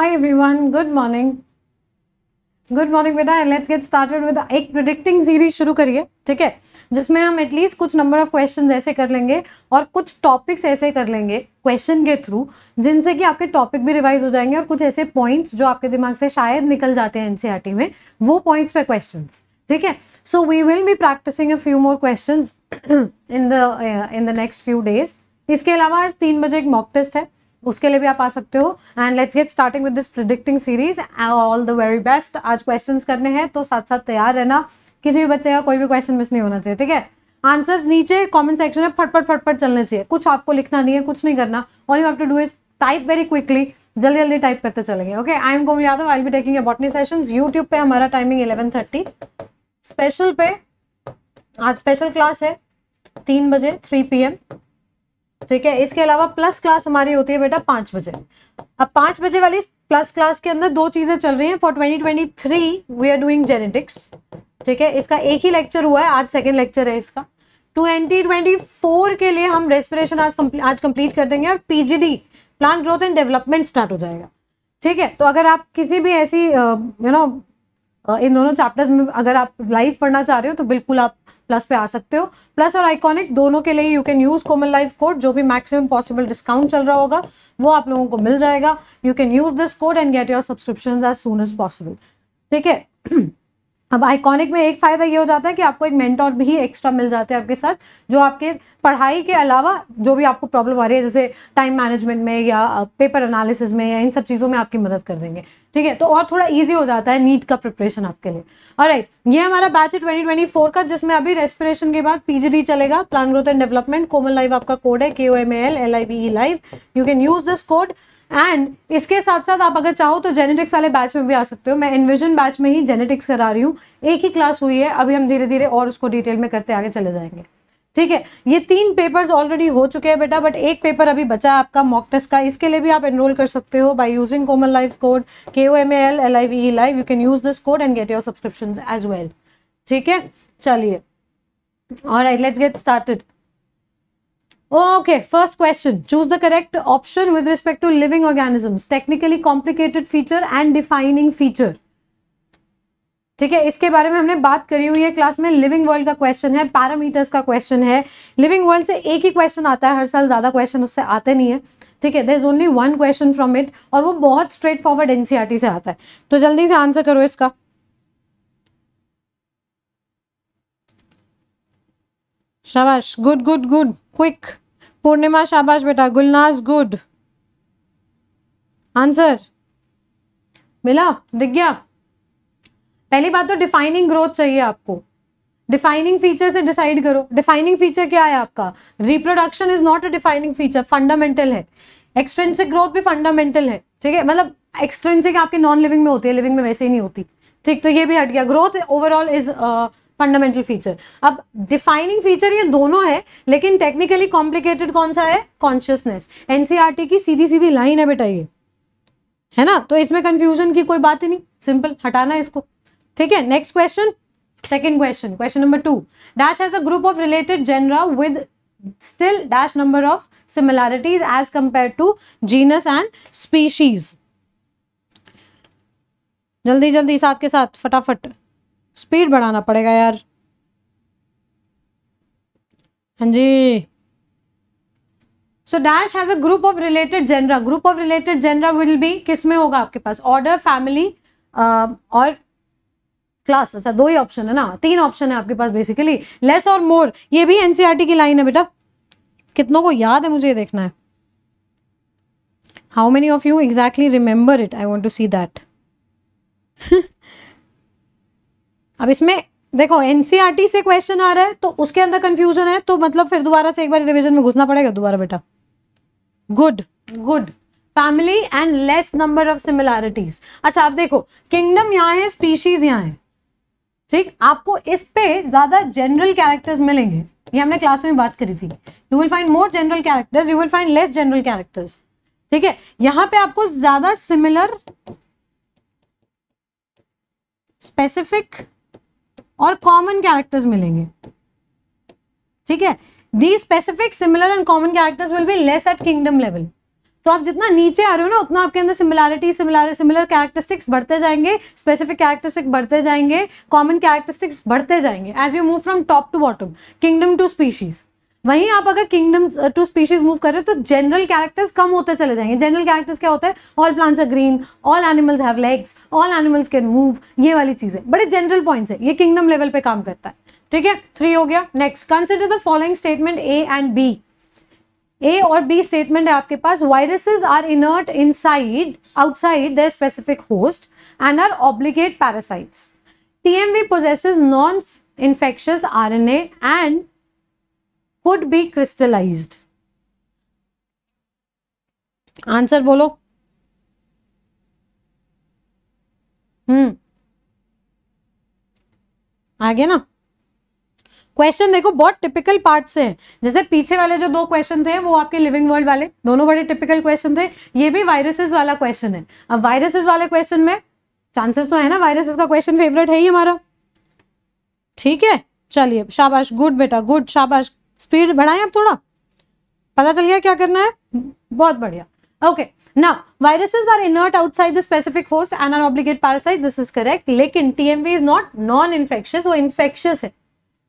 Hi everyone, good morning. Good morning बेटा let's get started with एक predicting series शुरू करिए ठीक है जिसमें हम एटलीस्ट कुछ नंबर ऑफ क्वेश्चंस ऐसे कर लेंगे और कुछ टॉपिक्स ऐसे कर लेंगे क्वेश्चन के थ्रू जिनसे कि आपके टॉपिक भी रिवाइज हो जाएंगे और कुछ ऐसे पॉइंट्स जो आपके दिमाग से शायद निकल जाते हैं एनसीईआरटी e में वो पॉइंट्स पे क्वेश्चन ठीक है so we will be practicing a few more question in the in the next few days इसके अलावा आज तीन बजे एक मॉक टेस्ट है उसके लिए भी आप आ सकते हो and let's get starting with this predicting series all the very best आज क्वेश्चंस करने हैं तो साथ साथ तैयार रहना किसी भी बच्चे का कोई भी क्वेश्चन मिस नहीं होना चाहिए ठीक है आंसर्स नीचे कमेंट सेक्शन में फटफट फटफट चलने चाहिए कुछ आपको लिखना नहीं है कुछ नहीं करना all you have to do is type very quickly जल्दी जल्दी टाइप करते चलेंगे okay I am Komal Yadav I be taking botany session YouTube पे हमारा टाइमिंग इलेवन थर्टी स्पेशल पे आज स्पेशल क्लास है तीन बजे थ्री पी एम ठीक है इसके अलावा प्लस क्लास हमारी होती है बेटा पांच बजे अब पांच बजे वाली प्लस क्लास के अंदर दो चीज़ें चल रही हैं for twenty twenty three we are doing genetics ठीक है इसका एक ही लेक्चर हुआ है आज सेकेंड लेक्चर है इसका ट्वेंटी ट्वेंटी फोर के लिए हम रेस्पिरेशन आज कम्प्ली, आज कंप्लीट कर देंगे और PGD plant growth and development start हो जाएगा ठीक है तो अगर आप किसी भी ऐसी यू नो इन दोनों चैप्टर्स में अगर आप लाइव पढ़ना चाह रहे हो तो बिल्कुल आप प्लस पे आ सकते हो प्लस और आइकॉनिक दोनों के लिए you can use Komal life code जो भी मैक्सिमम पॉसिबल डिस्काउंट चल रहा होगा वो आप लोगों को मिल जाएगा you can use this code and get your subscription as soon as possible ठीक है अब आइकॉनिक में एक फ़ायदा ये हो जाता है कि आपको एक मेंटोर भी एक्स्ट्रा मिल जाते हैं आपके साथ जो आपके पढ़ाई के अलावा जो भी आपको प्रॉब्लम आ रही है जैसे टाइम मैनेजमेंट में या पेपर एनालिसिस में या इन सब चीज़ों में आपकी मदद कर देंगे ठीक है तो और थोड़ा ईजी हो जाता है नीट का प्रिपरेशन आपके लिए और राइट ये हमारा बैच है ट्वेंटी ट्वेंटी फोर का जिसमें अभी रेस्पिरेशन के बाद पीजीडी चलेगा plan growth and development Komal live आपका कोड है K O M L L I B E live you can use this code and इसके साथ साथ आप अगर चाहो तो जेनेटिक्स वाले बैच में भी आ सकते हो मैं इन्विजन बैच में ही जेनेटिक्स करा रही हूँ एक ही क्लास हुई है अभी हम धीरे धीरे और उसको डिटेल में करते आगे चले जाएंगे ठीक है ये तीन पेपर्स ऑलरेडी हो चुके हैं बेटा बट एक पेपर अभी बचा है आपका मॉक टेस्ट का इसके लिए भी आप एनरोल कर सकते हो by using Komal life code K O M L L I V live you can use this code and get your subscription as well ठीक है चलिए और let's get started okay first question choose the correct option with respect to living organisms. Technically complicated feature and defining feature ठीक है इसके बारे में हमने बात करी हुई है क्लास में लिविंग वर्ल्ड का क्वेश्चन है पैरामीटर्स का क्वेश्चन है लिविंग वर्ल्ड से एक ही क्वेश्चन आता है हर साल ज़्यादा क्वेश्चन उससे आते नहीं है ठीक है there is only one question from it और वो बहुत स्ट्रेट फॉरवर्ड एनसीआरटी से आता है तो जल्दी से आंसर करो इसका शाबाश good good good quick Purnima शाबाश बेटा गुलनाज गुड आंसर मिला दिख गया पहली बात तो डिफाइनिंग ग्रोथ चाहिए आपको डिफाइनिंग फीचर से डिसाइड करो डिफाइनिंग फीचर क्या है आपका reproduction is not a defining feature fundamental है एक्सट्रेंसिक ग्रोथ भी फंडामेंटल है ठीक है मतलब एक्सट्रेंसिक आपके नॉन लिविंग में होती है लिविंग में वैसे ही नहीं होती ठीक तो ये भी हट गया growth overall is fundamental feature अब डिफाइनिंग फीचर ये दोनों है लेकिन टेक्निकली कॉम्प्लिकेटेड कौन सा है कॉन्शियसनेस एनसीआरटी e की सीधी सीधी लाइन है बेटा ये है ना तो इसमें कंफ्यूजन की कोई बात ही नहीं सिंपल हटाना इसको ठीक है next question second question question number two dash as a group of related genera with still dash number of similarities as compare to genus and species जल्दी जल्दी साथ के साथ फटाफट स्पीड बढ़ाना पड़ेगा यार हाँ जी so dash has a group of related genera group of related genera will be किस में होगा आपके पास ऑर्डर फैमिली uh, और क्लास अच्छा दो ही ऑप्शन है ना तीन ऑप्शन है आपके पास बेसिकली लेस और मोर ये भी एनसीईआरटी e की लाइन है बेटा कितनों को याद है मुझे ये देखना है how many of you exactly remember it I want to see that अब इसमें देखो एनसीईआरटी e से क्वेश्चन आ रहा है तो उसके अंदर कंफ्यूजन है तो मतलब फिर दोबारा से एक बार रिवीजन में घुसना पड़ेगा दोबारा बेटा good good family and less number of similarities अच्छा आप देखो किंगडम यहाँ है स्पीशीज यहाँ है ठीक आपको इस पे ज्यादा जनरल कैरेक्टर्स मिलेंगे ये हमने क्लास में बात करी थी you will find more general characters you will find less general characters ठीक है यहाँ पे आपको ज्यादा सिमिलर स्पेसिफिक और कॉमन कैरेक्टर्स मिलेंगे ठीक है the specific similar and common characters will be less at kingdom level तो आप जितना नीचे आ रहे हो ना उतना आपके अंदर सिमिलैरिटी सिमिलर सिमिलर कैरेक्टरिस्टिक्स बढ़ते जाएंगे स्पेसिफिक कैरेक्टरिस्टिक्स बढ़ते जाएंगे कॉमन कैरेक्टरिस्टिक्स बढ़ते जाएंगे as you move from top to bottom kingdom to species वहीं आप अगर किंगडम टू स्पीशीज मूव कर रहे हो तो जनरल कैरेक्टर्स कम होते चले जाएंगे जनरल कैरेक्टर्स क्या होता है all plants are green all animals have legs all animals can move ये वाली चीजें बड़े जनरल पॉइंट्स है ये किंगडम लेवल पे काम करता है ठीक है थ्री हो गया next consider the following statement A and B A और बी स्टेटमेंट है आपके पास viruses are inert side outside the specific host and are obligate parasites TMV possesses non infectious are and could be crystallize answer बोलो hmm आ गया ना question देखो बहुत typical part से है जैसे पीछे वाले जो दो क्वेश्चन थे वो आपके लिविंग वर्ल्ड वाले दोनों बड़े टिपिकल क्वेश्चन थे ये भी वायरसेस वाला क्वेश्चन है अब वायरसेस वाले क्वेश्चन में चांसेस तो है ना वायरसेस का क्वेश्चन फेवरेट है ही हमारा ठीक है चलिए शाबाश गुड बेटा गुड शाबाश स्पीड बढ़ाएं आप थोड़ा पता चल गया क्या करना है बहुत बढ़िया okay now viruses are inert outside the specific host and are obligate parasite this is correct लेकिन TMV is not non infectious वो इन्फेक्शियस है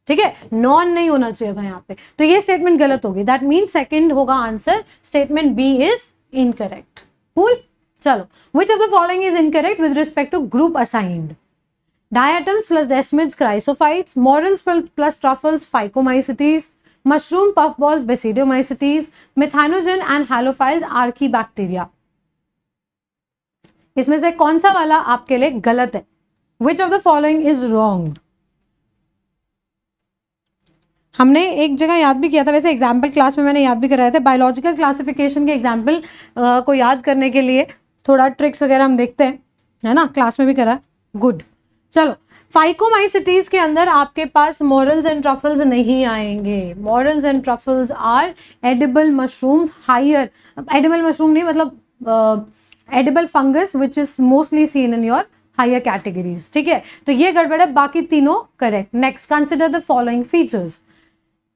ठीक है नॉन नहीं होना चाहिए था यहाँ पे तो ये स्टेटमेंट गलत होगी दैट मीन सेकेंड होगा answer statement B is incorrect cool चलो which of the following is incorrect with respect to group assigned diatoms plus desmids chrysophytes morels plus truffles phycomycetes balls basidiomycetes methanogen and halophiles archaebacteria इसमें से कौन सा वाला आपके लिए गलत है which of the following is wrong हमने एक जगह याद भी किया था वैसे एग्जाम्पल क्लास में मैंने याद भी कराया था बायोलॉजिकल क्लासिफिकेशन के एग्जाम्पल को याद करने के लिए थोड़ा ट्रिक्स वगैरह हम देखते हैं है ना क्लास में भी करा गुड चलो फाइकोमाइसिटीज के अंदर आपके पास मॉरल्स एंड ट्रफल्स नहीं आएंगे morels and truffles are edible mushrooms higher edible mushroom नहीं मतलब edible fungus which is mostly seen in your higher categories ठीक है तो ये गड़बड़ है बाकी तीनों correct next consider the following features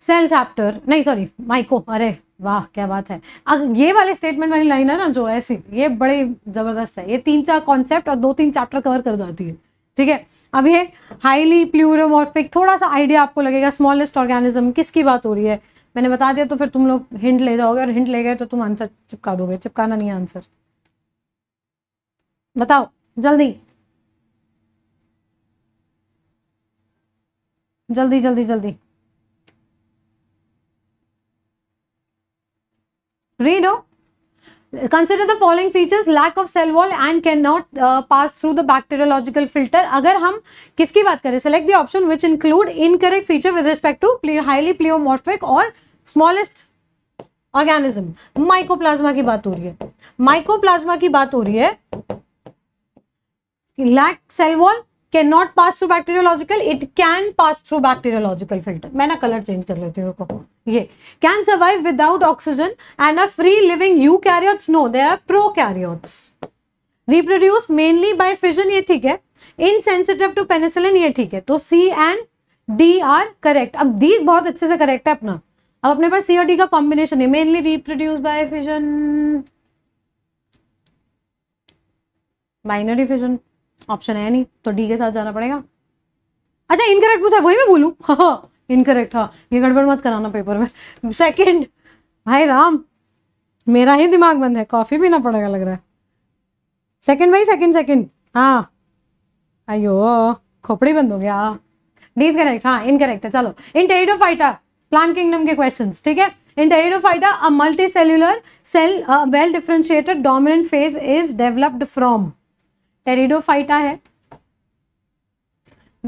cell chapter नहीं सॉरी माइको अरे वाह क्या बात है अब ये वाले स्टेटमेंट वाली लाइन है ना जो ऐसी ये बड़े ज़बरदस्त है ये तीन चार कॉन्सेप्ट और दो तीन चैप्टर कवर कर जाती है ठीक है अब ये हाईली प्लूरोमॉर्फिक थोड़ा सा आइडिया आपको लगेगा स्मॉलेस्ट ऑर्गेनिज्म किसकी बात हो रही है मैंने बता दिया तो फिर तुम लोग हिंट ले जाओगे और हिंट ले गए तो तुम आंसर चिपका दोगे चिपकाना नहीं आंसर बताओ जल्दी जल्दी जल्दी जल्दी रीड हो consider the following features lack of cell wall and can not pass through the bacteriological filter अगर हम किसकी बात करें select the option which include incorrect feature with respect to highly pleomorphic और स्मॉलेस्ट ऑर्गेनिज्म माइकोप्लाज्मा की बात हो रही है माइकोप्लाज्मा की बात हो रही है lack cell wall can not pass through bacteriological it can pass through bacteriological filter मैं ना कलर चेंज कर लेती हूँ ये can survive without oxygen and a free living eukaryotes no there are prokaryotes reproduce mainly by fission ये ठीक है insensitive to penicillin ये ठीक है तो C and D are correct अब डी बहुत अच्छे से करेक्ट है अपना अब अपने पास सी और डी का कॉम्बिनेशन है mainly reproduce by fission binary fission option है नहीं तो डी के साथ जाना पड़ेगा अच्छा इनकरेक्ट पूछा वही मैं बोलूँ इनकरेक्ट हाँ ये गड़बड़ मत कराना पेपर में सेकंड भाई राम मेरा ही दिमाग बंद है कॉफ़ी भी ना पड़ेगा लग रहा है सेकंड भाई सेकंड सेकंड हाँ अयो खोपड़ी बंद हो गया डीज करेक्ट हाँ इनकरेक्ट है चलो in pteridophyta plant kingdom के क्वेश्चन ठीक है in pteridophyta a multicellular cell well differentiated dominant phase is developed from pterido है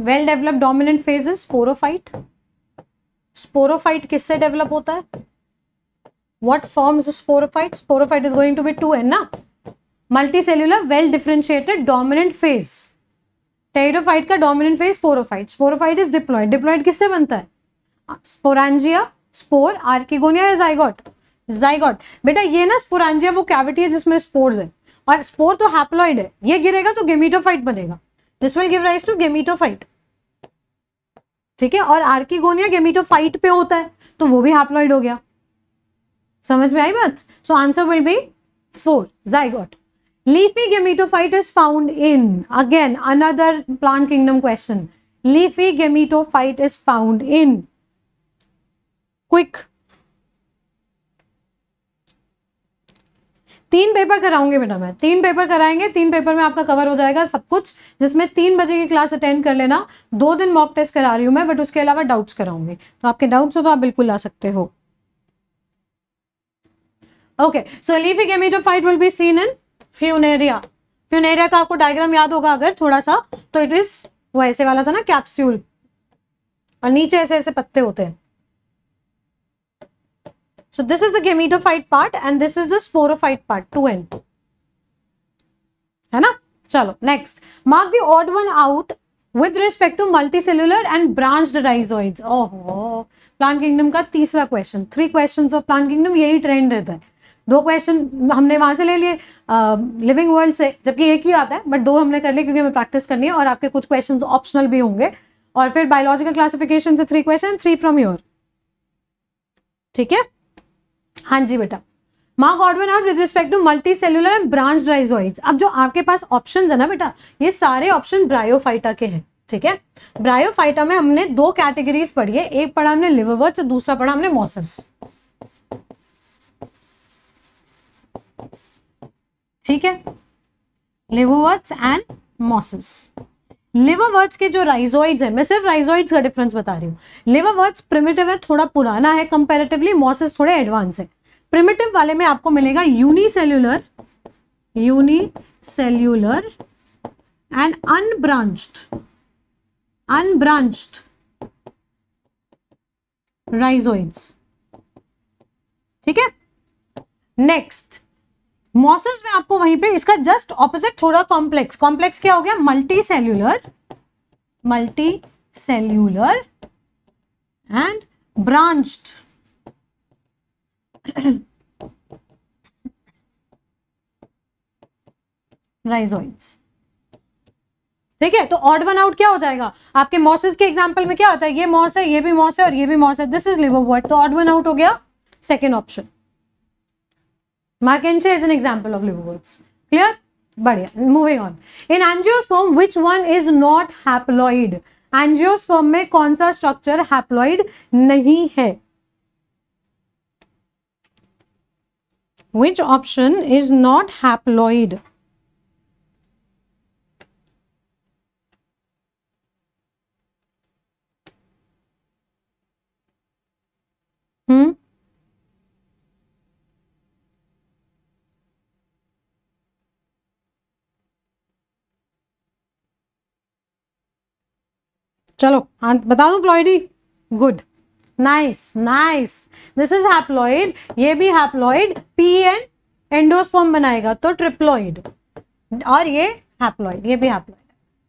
well developed dominant phase is sporophyte sporophyte किससे डेवलप होता है what form sporophyte sporophyte is going to be to an ना multicellular well differentiated dominant phase pteridophyte का dominant phase sporophyte sporophyte is diploid diploid किससे बनता है स्पोरजिया spore archegonia या zygote zygote बेटा ये ना स्पोरजिया वो कैविटी है जिसमें स्पोर्स है और स्पोर तो हैप्लॉइड है ये गिरेगा तो गेमिटोफाइट बनेगा this will give rise to gametophyte ठीक है और आर्किगोनिया गेमिटोफाइट पे होता है तो वो भी हाप्लॉइड हो गया समझ में आई बात so answer will be four zygote leafy gametophyte is found in again another plant kingdom question leafy gametophyte is found in quick तीन पेपर कराऊंगी बेटा मैं तीन पेपर कराएंगे तीन पेपर में आपका कवर हो जाएगा सब कुछ जिसमें तीन बजे की क्लास अटेंड कर लेना दो दिन मॉक टेस्ट करा रही हूँ मैं बट उसके अलावा डाउट्स कराऊंगी तो आपके डाउट्स हो तो आप बिल्कुल ला सकते हो okay so leafy gametophyte will be seen in Funaria Funaria का आपको डायग्राम याद होगा अगर थोड़ा सा तो इट इज वो ऐसे वाला था ना कैप्स्यूल और नीचे ऐसे ऐसे पत्ते होते हैं So this is the gametophyte part and this is the sporophyte part 2n2. है ना चलो next mark the odd one out with respect to multicellular and branch rhizoids ओहो प्लांट किंगडम का तीसरा question three question of plant kingdom यही trend रहता है दो क्वेश्चन हमने वहां से ले लिए लिविंग वर्ल्ड से जबकि एक ही आता है बट दो हमने कर लिए क्योंकि हमें प्रैक्टिस करनी है और आपके कुछ क्वेश्चन ऑप्शनल भी होंगे और फिर बायोलॉजिकल क्लासिफिकेशन से three question three from your ठीक है हाँ जी बेटा माँ odd one out with respect to multicellular and branch rhizoids अब जो आपके पास ऑप्शन है ना बेटा ये सारे ऑप्शन ब्रायोफाइटा के हैं ठीक है ब्रायोफाइटा में हमने दो कैटेगरीज पढ़ी है एक पढ़ा हमने लिवरवर्च और तो दूसरा पढ़ा हमने मॉसस ठीक है लिवोवर्ट्स एंड मॉसस लिवरवर्ड्स के जो राइजॉइड है मैं सिर्फ राइजोइड्स का डिफरेंस बता रही हूँ लिवरवर्ड्स प्रिमेटिव है थोड़ा पुराना है कंपेरेटिवली मॉसेस थोड़े एडवांस है प्रिमेटिव वाले में आपको मिलेगा unicellular unicellular and unbranched unbranched rhizoids ठीक है नेक्स्ट मॉसेस में आपको वहीं पे इसका जस्ट ऑपोजिट थोड़ा कॉम्प्लेक्स कॉम्प्लेक्स क्या हो गया multicellular multicellular and branched rhizoids ठीक है तो ऑड वन आउट क्या हो जाएगा आपके मॉसेस के एग्जाम्पल में क्या होता है ये मॉस है ये भी मॉस है और ये भी मॉस है दिस इज लिवर वर्ड तो ऑड वन आउट हो गया second option Markensha is an example of liverworts. Clear? But yeah, moving on. In angiosperm, which one is not haploid? Angiosperm mein konsa structure haploid nahi hai? Which option is not haploid? Hmm? चलो बता दू ploidy good nice nice this is haploid ये भी haploid P N endosperm बनाएगा तो triploid और ये haploid ये भी हैप्लॉइड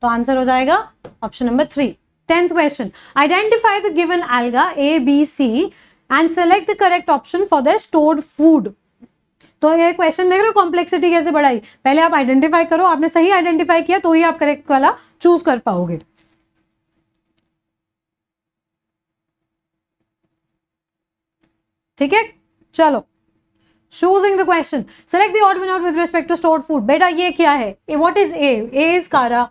तो आंसर हो जाएगा option number three tenth question identify the given alga A B C and select the correct option for the stored food तो ये क्वेश्चन देख रहे हो कॉम्प्लेक्सिटी कैसे बढ़ाई पहले आप आइडेंटिफाई करो आपने सही आइडेंटिफाई किया तो ही आप करेक्ट वाला चूज कर पाओगे ठीक है चलो choosing the question select the odd one out with respect to stored food बेटा ये क्या है what is a a is कारा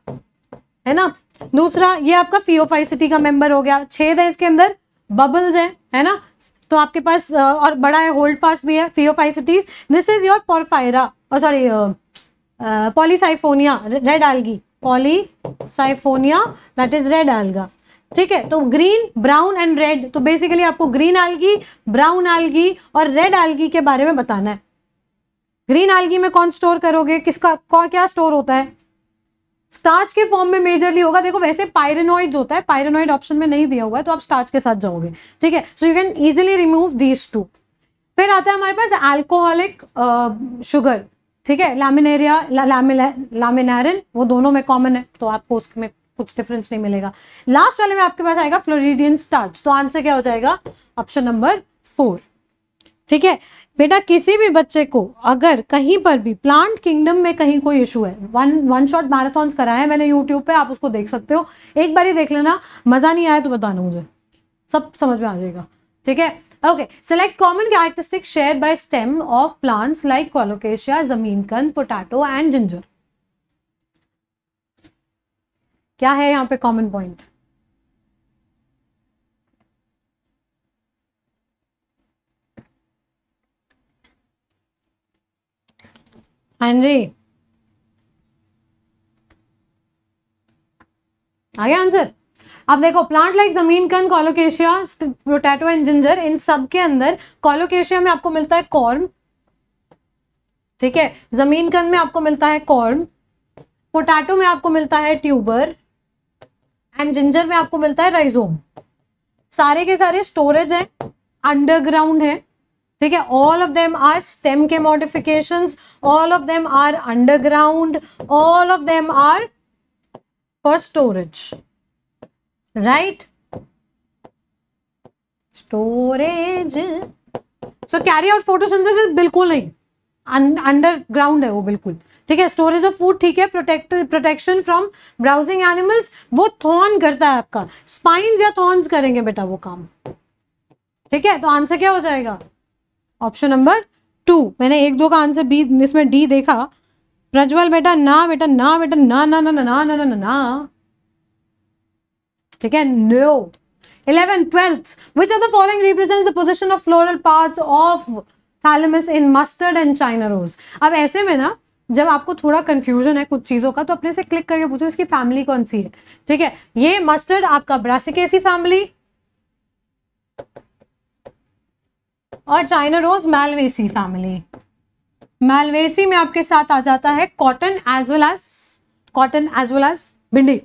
है ना दूसरा ये आपका फियोफाइसिटी का मेंबर हो गया छेद है इसके अंदर बबल्स है है ना तो आपके पास और बड़ा है होल्ड फास्ट भी है Phaeophyceae this is your Porphyra और sorry Polysiphonia red algae Polysiphonia that is red alga ठीक है तो ग्रीन ब्राउन एंड रेड तो बेसिकली आपको ग्रीन आलगी ब्राउन आलगी और रेड आलगी के बारे में बताना है ग्रीन आलगी में कौन स्टोर करोगे किसका कौन क्या स्टोर होता है स्टार्च के फॉर्म में मेजरली होगा देखो वैसे पायरेनॉइड होता है पायरेनॉइड ऑप्शन में नहीं दिया हुआ है तो आप स्टार्च के साथ जाओगे ठीक है so you can easily remove these two फिर आता है हमारे पास एल्कोहलिक शुगर ठीक है लैमिनेरिया लामिनेरिन वो दोनों में कॉमन है तो आपको उसमें कुछ डिफरेंस नहीं मिलेगा लास्ट वाले में आपके पास आएगा फ्लोरिडियन स्टार्च तो आंसर क्या हो जाएगा ऑप्शन नंबर फोर ठीक है बेटा किसी भी बच्चे को अगर कहीं पर भी प्लांट किंगडम में कहीं कोई इशू है वन वन शॉट मैराथॉन्स कराया है मैंने यूट्यूब पे आप उसको देख सकते हो एक बार ही देख लेना मज़ा नहीं आया तो बताना मुझे सब समझ में आ जाएगा ठीक है okay select common share shared stem of of plants like colocasia zameenkand potato and ginger क्या है यहाँ पे कॉमन पॉइंट हाँ जी आ गया आंसर अब देखो प्लांट लाइक जमीन कन कॉलोकेशिया पोटैटो एंड जिंजर इन सब के अंदर कॉलोकेशिया में आपको मिलता है कॉर्म ठीक है जमीन कन में आपको मिलता है कॉर्म पोटैटो में आपको मिलता है ट्यूबर एंड जिंजर में आपको मिलता है राइजोम सारे के सारे स्टोरेज है अंडरग्राउंड है ठीक है all of them are stem के modification all of them are underground all of them are for storage right storage so carry out photosynthesis बिल्कुल नहीं अंडरग्राउंड है वो बिल्कुल ठीक है स्टोरेज ऑफ फूड ठीक है protect protection from browsing animals वो थॉर्न करता है आपका स्पाइन या थॉर्न करेंगे बेटा वो काम ठीक है तो आंसर क्या हो जाएगा ऑप्शन नंबर टू मैंने एक दो का आंसर बी इसमें डी देखा प्रज्वल बेटा ना बेटा ना बेटा ना ना ना ना ना ना ना ना ना ठीक है no eleven twelfth which are the following represent the position of floral part of thalamus in mustard and China rose अब ऐसे में ना जब आपको थोड़ा कंफ्यूजन है कुछ चीज़ों का तो अपने से क्लिक करके पूछो इसकी फैमिली कौन सी है ठीक है ये मस्टर्ड आपका ब्रासिकेसी फैमिली और China rose Malvaceae family Malvaceae में आपके साथ आ जाता है cotton as well as cotton as well as bhindi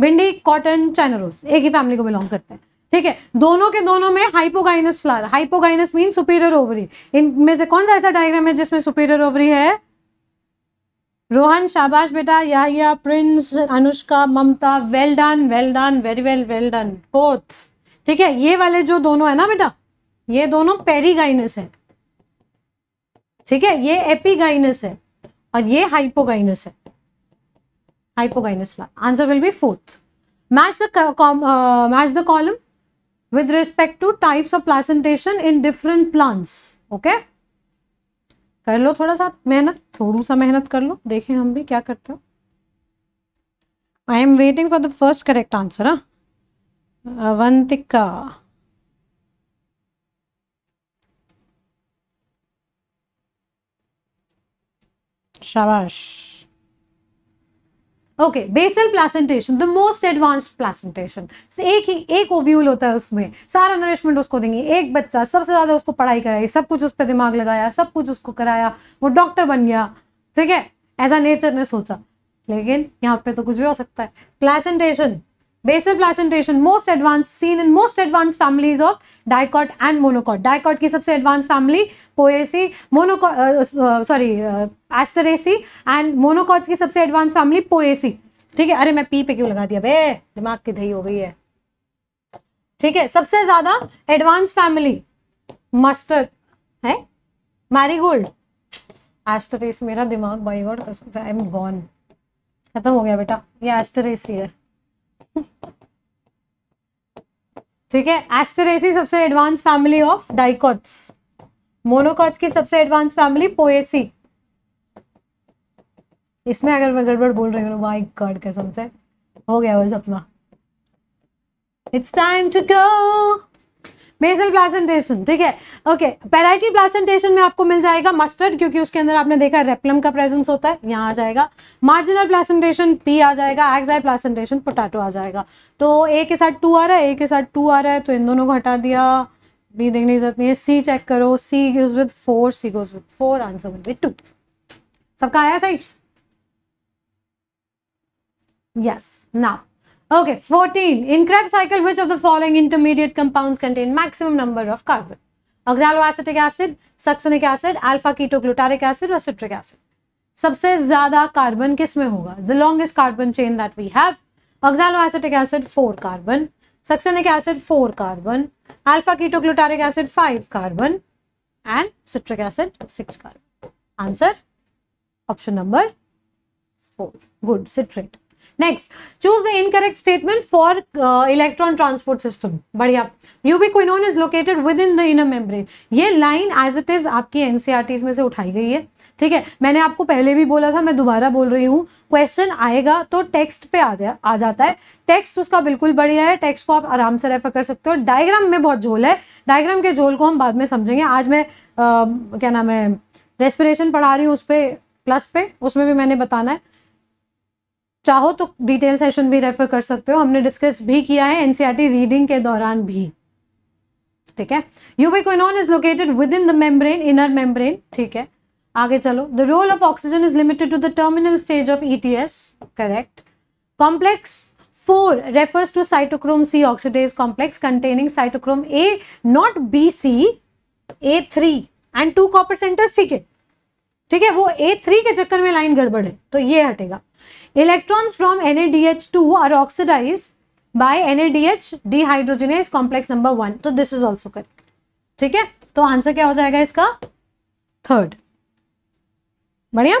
bhindi cotton China rose एक ही फैमिली को बिलोंग करते हैं ठीक है दोनों के दोनों में hypogynous flower hypogynous mean superior ovary इनमें से कौन सा ऐसा डायग्राम है जिसमें सुपीरियर ओवरी है रोहन शाबाश बेटा या या Prince Anushka Mamta well done well done very well well done both ठीक है ये वाले जो दोनों है ना बेटा ये दोनों पेरीगाइनस है ठीक है ये एपीगाइनस है और ये हाइपोगाइनस है hypogynous answer will be fourth match the match the column with respect to types of placentation in different plants okay कर लो थोड़ा सा मेहनत थोड़ा सा मेहनत कर लो देखें हम भी क्या करते हो I am waiting for the first correct answer हाँ अवंतिका शाबाश okay basal placentation the most advanced placentation एक ही एक ओव्यूल होता है उसमें सारा नरिशमेंट उसको देंगे एक बच्चा सबसे ज़्यादा उसको पढ़ाई कराई सब कुछ उस पर दिमाग लगाया सब कुछ उसको कराया वो डॉक्टर बन गया ठीक है एज अ नेचर ने सोचा लेकिन यहाँ पे तो कुछ भी हो सकता है placentation basal placentation most advance seen in most advance families of dicot and monocot dicot की सबसे advance family Poaceae monocot sorry Asteraceae and monocots की सबसे एडवांस फैमिली पोएसी ठीक है अरे मैं पी पे क्यों लगा दिया बे दिमाग की दही हो गई है ठीक है सबसे ज्यादा एडवांस फैमिली मस्टर्ड है मैरीगोल्ड एस्टरेस मेरा दिमाग by God I am gone खत्म हो गया बेटा ये एस्टरेसी है ठीक है एस्टरेसी सबसे advance family of dicots monocots की सबसे एडवांस फैमिली पोएसी इसमें अगर मैं गड़बड़ बोल रही हूँ माई गॉड कसम से हो गया बस अपना it's time to go basal placentation ठीक है ओके पेराइटी प्लासेंटेशन में आपको मिल जाएगा मस्टर्ड क्योंकि उसके अंदर आपने देखा रेप्लम का प्रेजेंस होता है यहाँ आ जाएगा मार्जिनल प्लासेंटेशन पी आ जाएगा एक्साइड प्लासेंटेशन पोटैटो आ जाएगा तो ए के साथ टू आ रहा है ए के साथ टू आ रहा है तो इन दोनों को हटा दिया बी देखने की जरूरत नहीं है सी चेक करो C goes with four C goes with four answer will be two सबका आया सही yes now Okay, 14. In Krebs cycle, which of the following intermediate compounds contain maximum number of carbon? Oxaloacetic acid, succinic acid, alpha ketoglutaric acid or citric acid. सबसे ज्यादा carbon किसमें होगा the longest carbon chain that we have oxaloacetic acid 4 carbon succinic acid 4 carbon alpha ketoglutaric acid 5 carbon and citric acid 6 carbon answer option number 4 good citrate next choose the incorrect statement for electron transport system बढ़िया ubiquinone is located within the inner membrane ये line as it is आपकी NCERTs में से उठाई गई है ठीक है मैंने आपको पहले भी बोला था मैं दोबारा बोल रही हूँ क्वेश्चन आएगा तो टेक्स्ट पे आ, जा, आ जाता है टेक्स्ट उसका बिल्कुल बढ़िया है टेक्स्ट को आप आराम से रेफर कर सकते हो डायग्राम में बहुत झोल है डायग्राम के झोल को हम बाद में समझेंगे आज मैं आ, क्या नाम है रेस्पिरेशन पढ़ा रही हूँ उस पर प्लस पे उसमें भी मैंने बताना है चाहो तो डिटेल सेशन भी रेफर कर सकते हो हमने डिस्कस भी किया है एनसीईआरटी रीडिंग e के दौरान भी ठीक है ubiquinone is located within the membrane inner membrane ठीक है आगे चलो the role of oxygen is limited to the terminal stage of ETS correct complex two cytochrome C oxidase complex containing cytochrome A not B C A three and two copper centres ठीक है ठीक है वो ए three के चक्कर में line गड़बड़ है तो ये हटेगा from N A D H two are Electrons from NADH2 are oxidized by NADH dehydrogenase complex number one तो दिस इज ऑल्सो करेक्ट ठीक है तो आंसर क्या हो जाएगा इसका थर्ड बढ़िया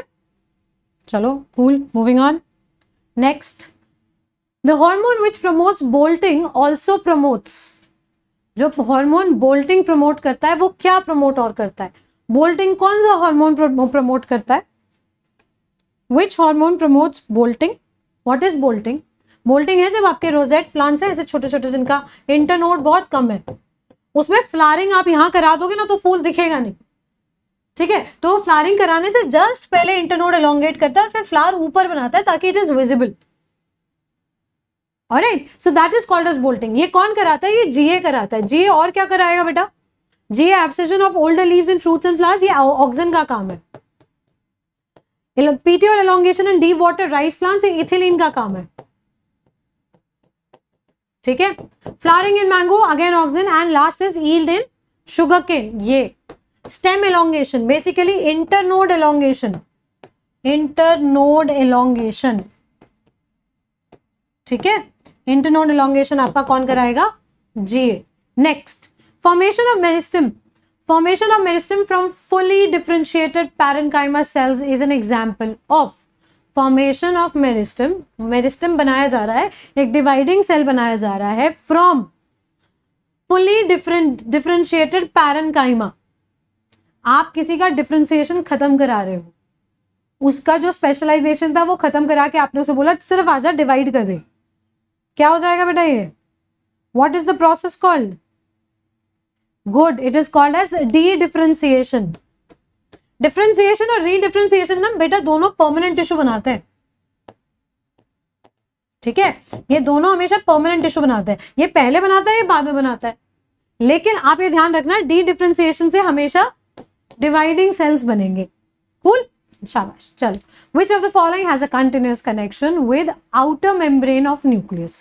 चलो cool moving on next the hormone which promotes bolting also promotes जो हॉर्मोन बोल्टिंग प्रमोट करता है वो क्या प्रमोट और करता है बोल्टिंग कौन सा हार्मोन प्रमोट करता है which hormone promotes bolting what is bolting bolting है जब आपके रोजेट प्लांट्स हैं ऐसे छोटे छोटे जिनका इंटरनोड बहुत कम है उसमें फ्लारिंग आप यहाँ करा दोगे ना तो फूल दिखेगा नहीं ठीक है तो फ्लारिंग कराने से जस्ट पहले इंटरनोड एलोंगेट करता है फिर फ्लावर ऊपर बनाता है ताकि it is visible right so that is called as bolting ये कौन कराता है ये जीए कराता है जीए और क्या कराएगा बेटा GA abscission of older leaves in fruits and flowers ये ऑक्सीजन का काम है petiole elongation and deep water rice plant ethylene का काम है ठीक है flowering in mango again oxygen and last is yield in sugarcane ये stem elongation basically internode elongation internode elongation ठीक है इंटरनोड एलोंगेशन आपका कौन कराएगा जी next formation of meristem Formation of meristem from fully differentiated parenchyma cells is an example of formation of meristem meristem बनाया जा रहा है एक डिवाइडिंग सेल बनाया जा रहा है from fully different differentiated parenchyma आप किसी का डिफ्रेंसिएशन खत्म करा रहे हो उसका जो स्पेशलाइजेशन था वो खत्म करा के आपने उसे बोला सिर्फ आजा डिवाइड कर दे क्या हो जाएगा बेटा ये what is the process called good it is called as dedifferentiation differentiation और डिफ्रेंसिएशन ना बेटा दोनों परमानेंट टिश्यू बनाते हैं ठीक है ये दोनों हमेशा परमानेंट टिश्यू बनाते हैं ये पहले बनाता है ये बाद में बनाता है लेकिन आप ये ध्यान रखना डी डिफ्रेंसिएशन से हमेशा डिवाइडिंग सेल्स बनेंगे कूल शाबाश चल which of the following has a continuous connection with outer membrane of nucleus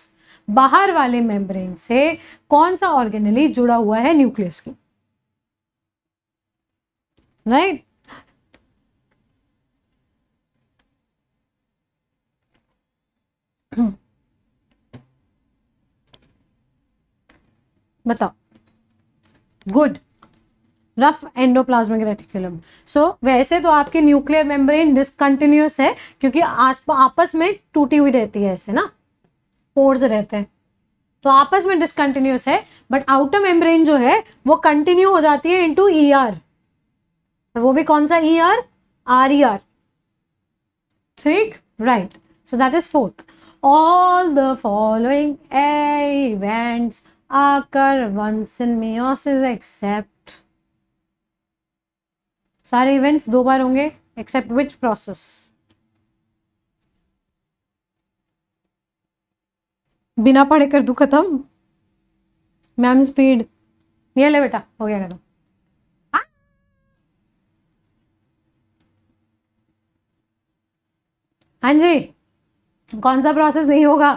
बाहर वाले मेम्ब्रेन से कौन सा ऑर्गेनली जुड़ा हुआ है न्यूक्लियस के राइट बताओ good rough endoplasmic reticulum so वैसे तो आपके न्यूक्लियर मेम्ब्रेन डिसकंटिन्यूस है क्योंकि आस आपस में टूटी हुई रहती है ऐसे ना पोर्स रहते हैं तो आपस में डिसकंटिन्यूस है बट आउटर मेम्ब्रेन जो है वो कंटिन्यू हो जाती है इनटू ईआर e और वो भी कौन सा ईआर आर आर ठीक right so that is fourth all the following events occur once in meiosis except सारे इवेंट्स दो बार होंगे एक्सेप्ट विच प्रोसेस बिना पढ़े कर दू खत्म मैम स्पीड ये ले बेटा हो गया खत्म हाँ जी कौन सा प्रोसेस नहीं होगा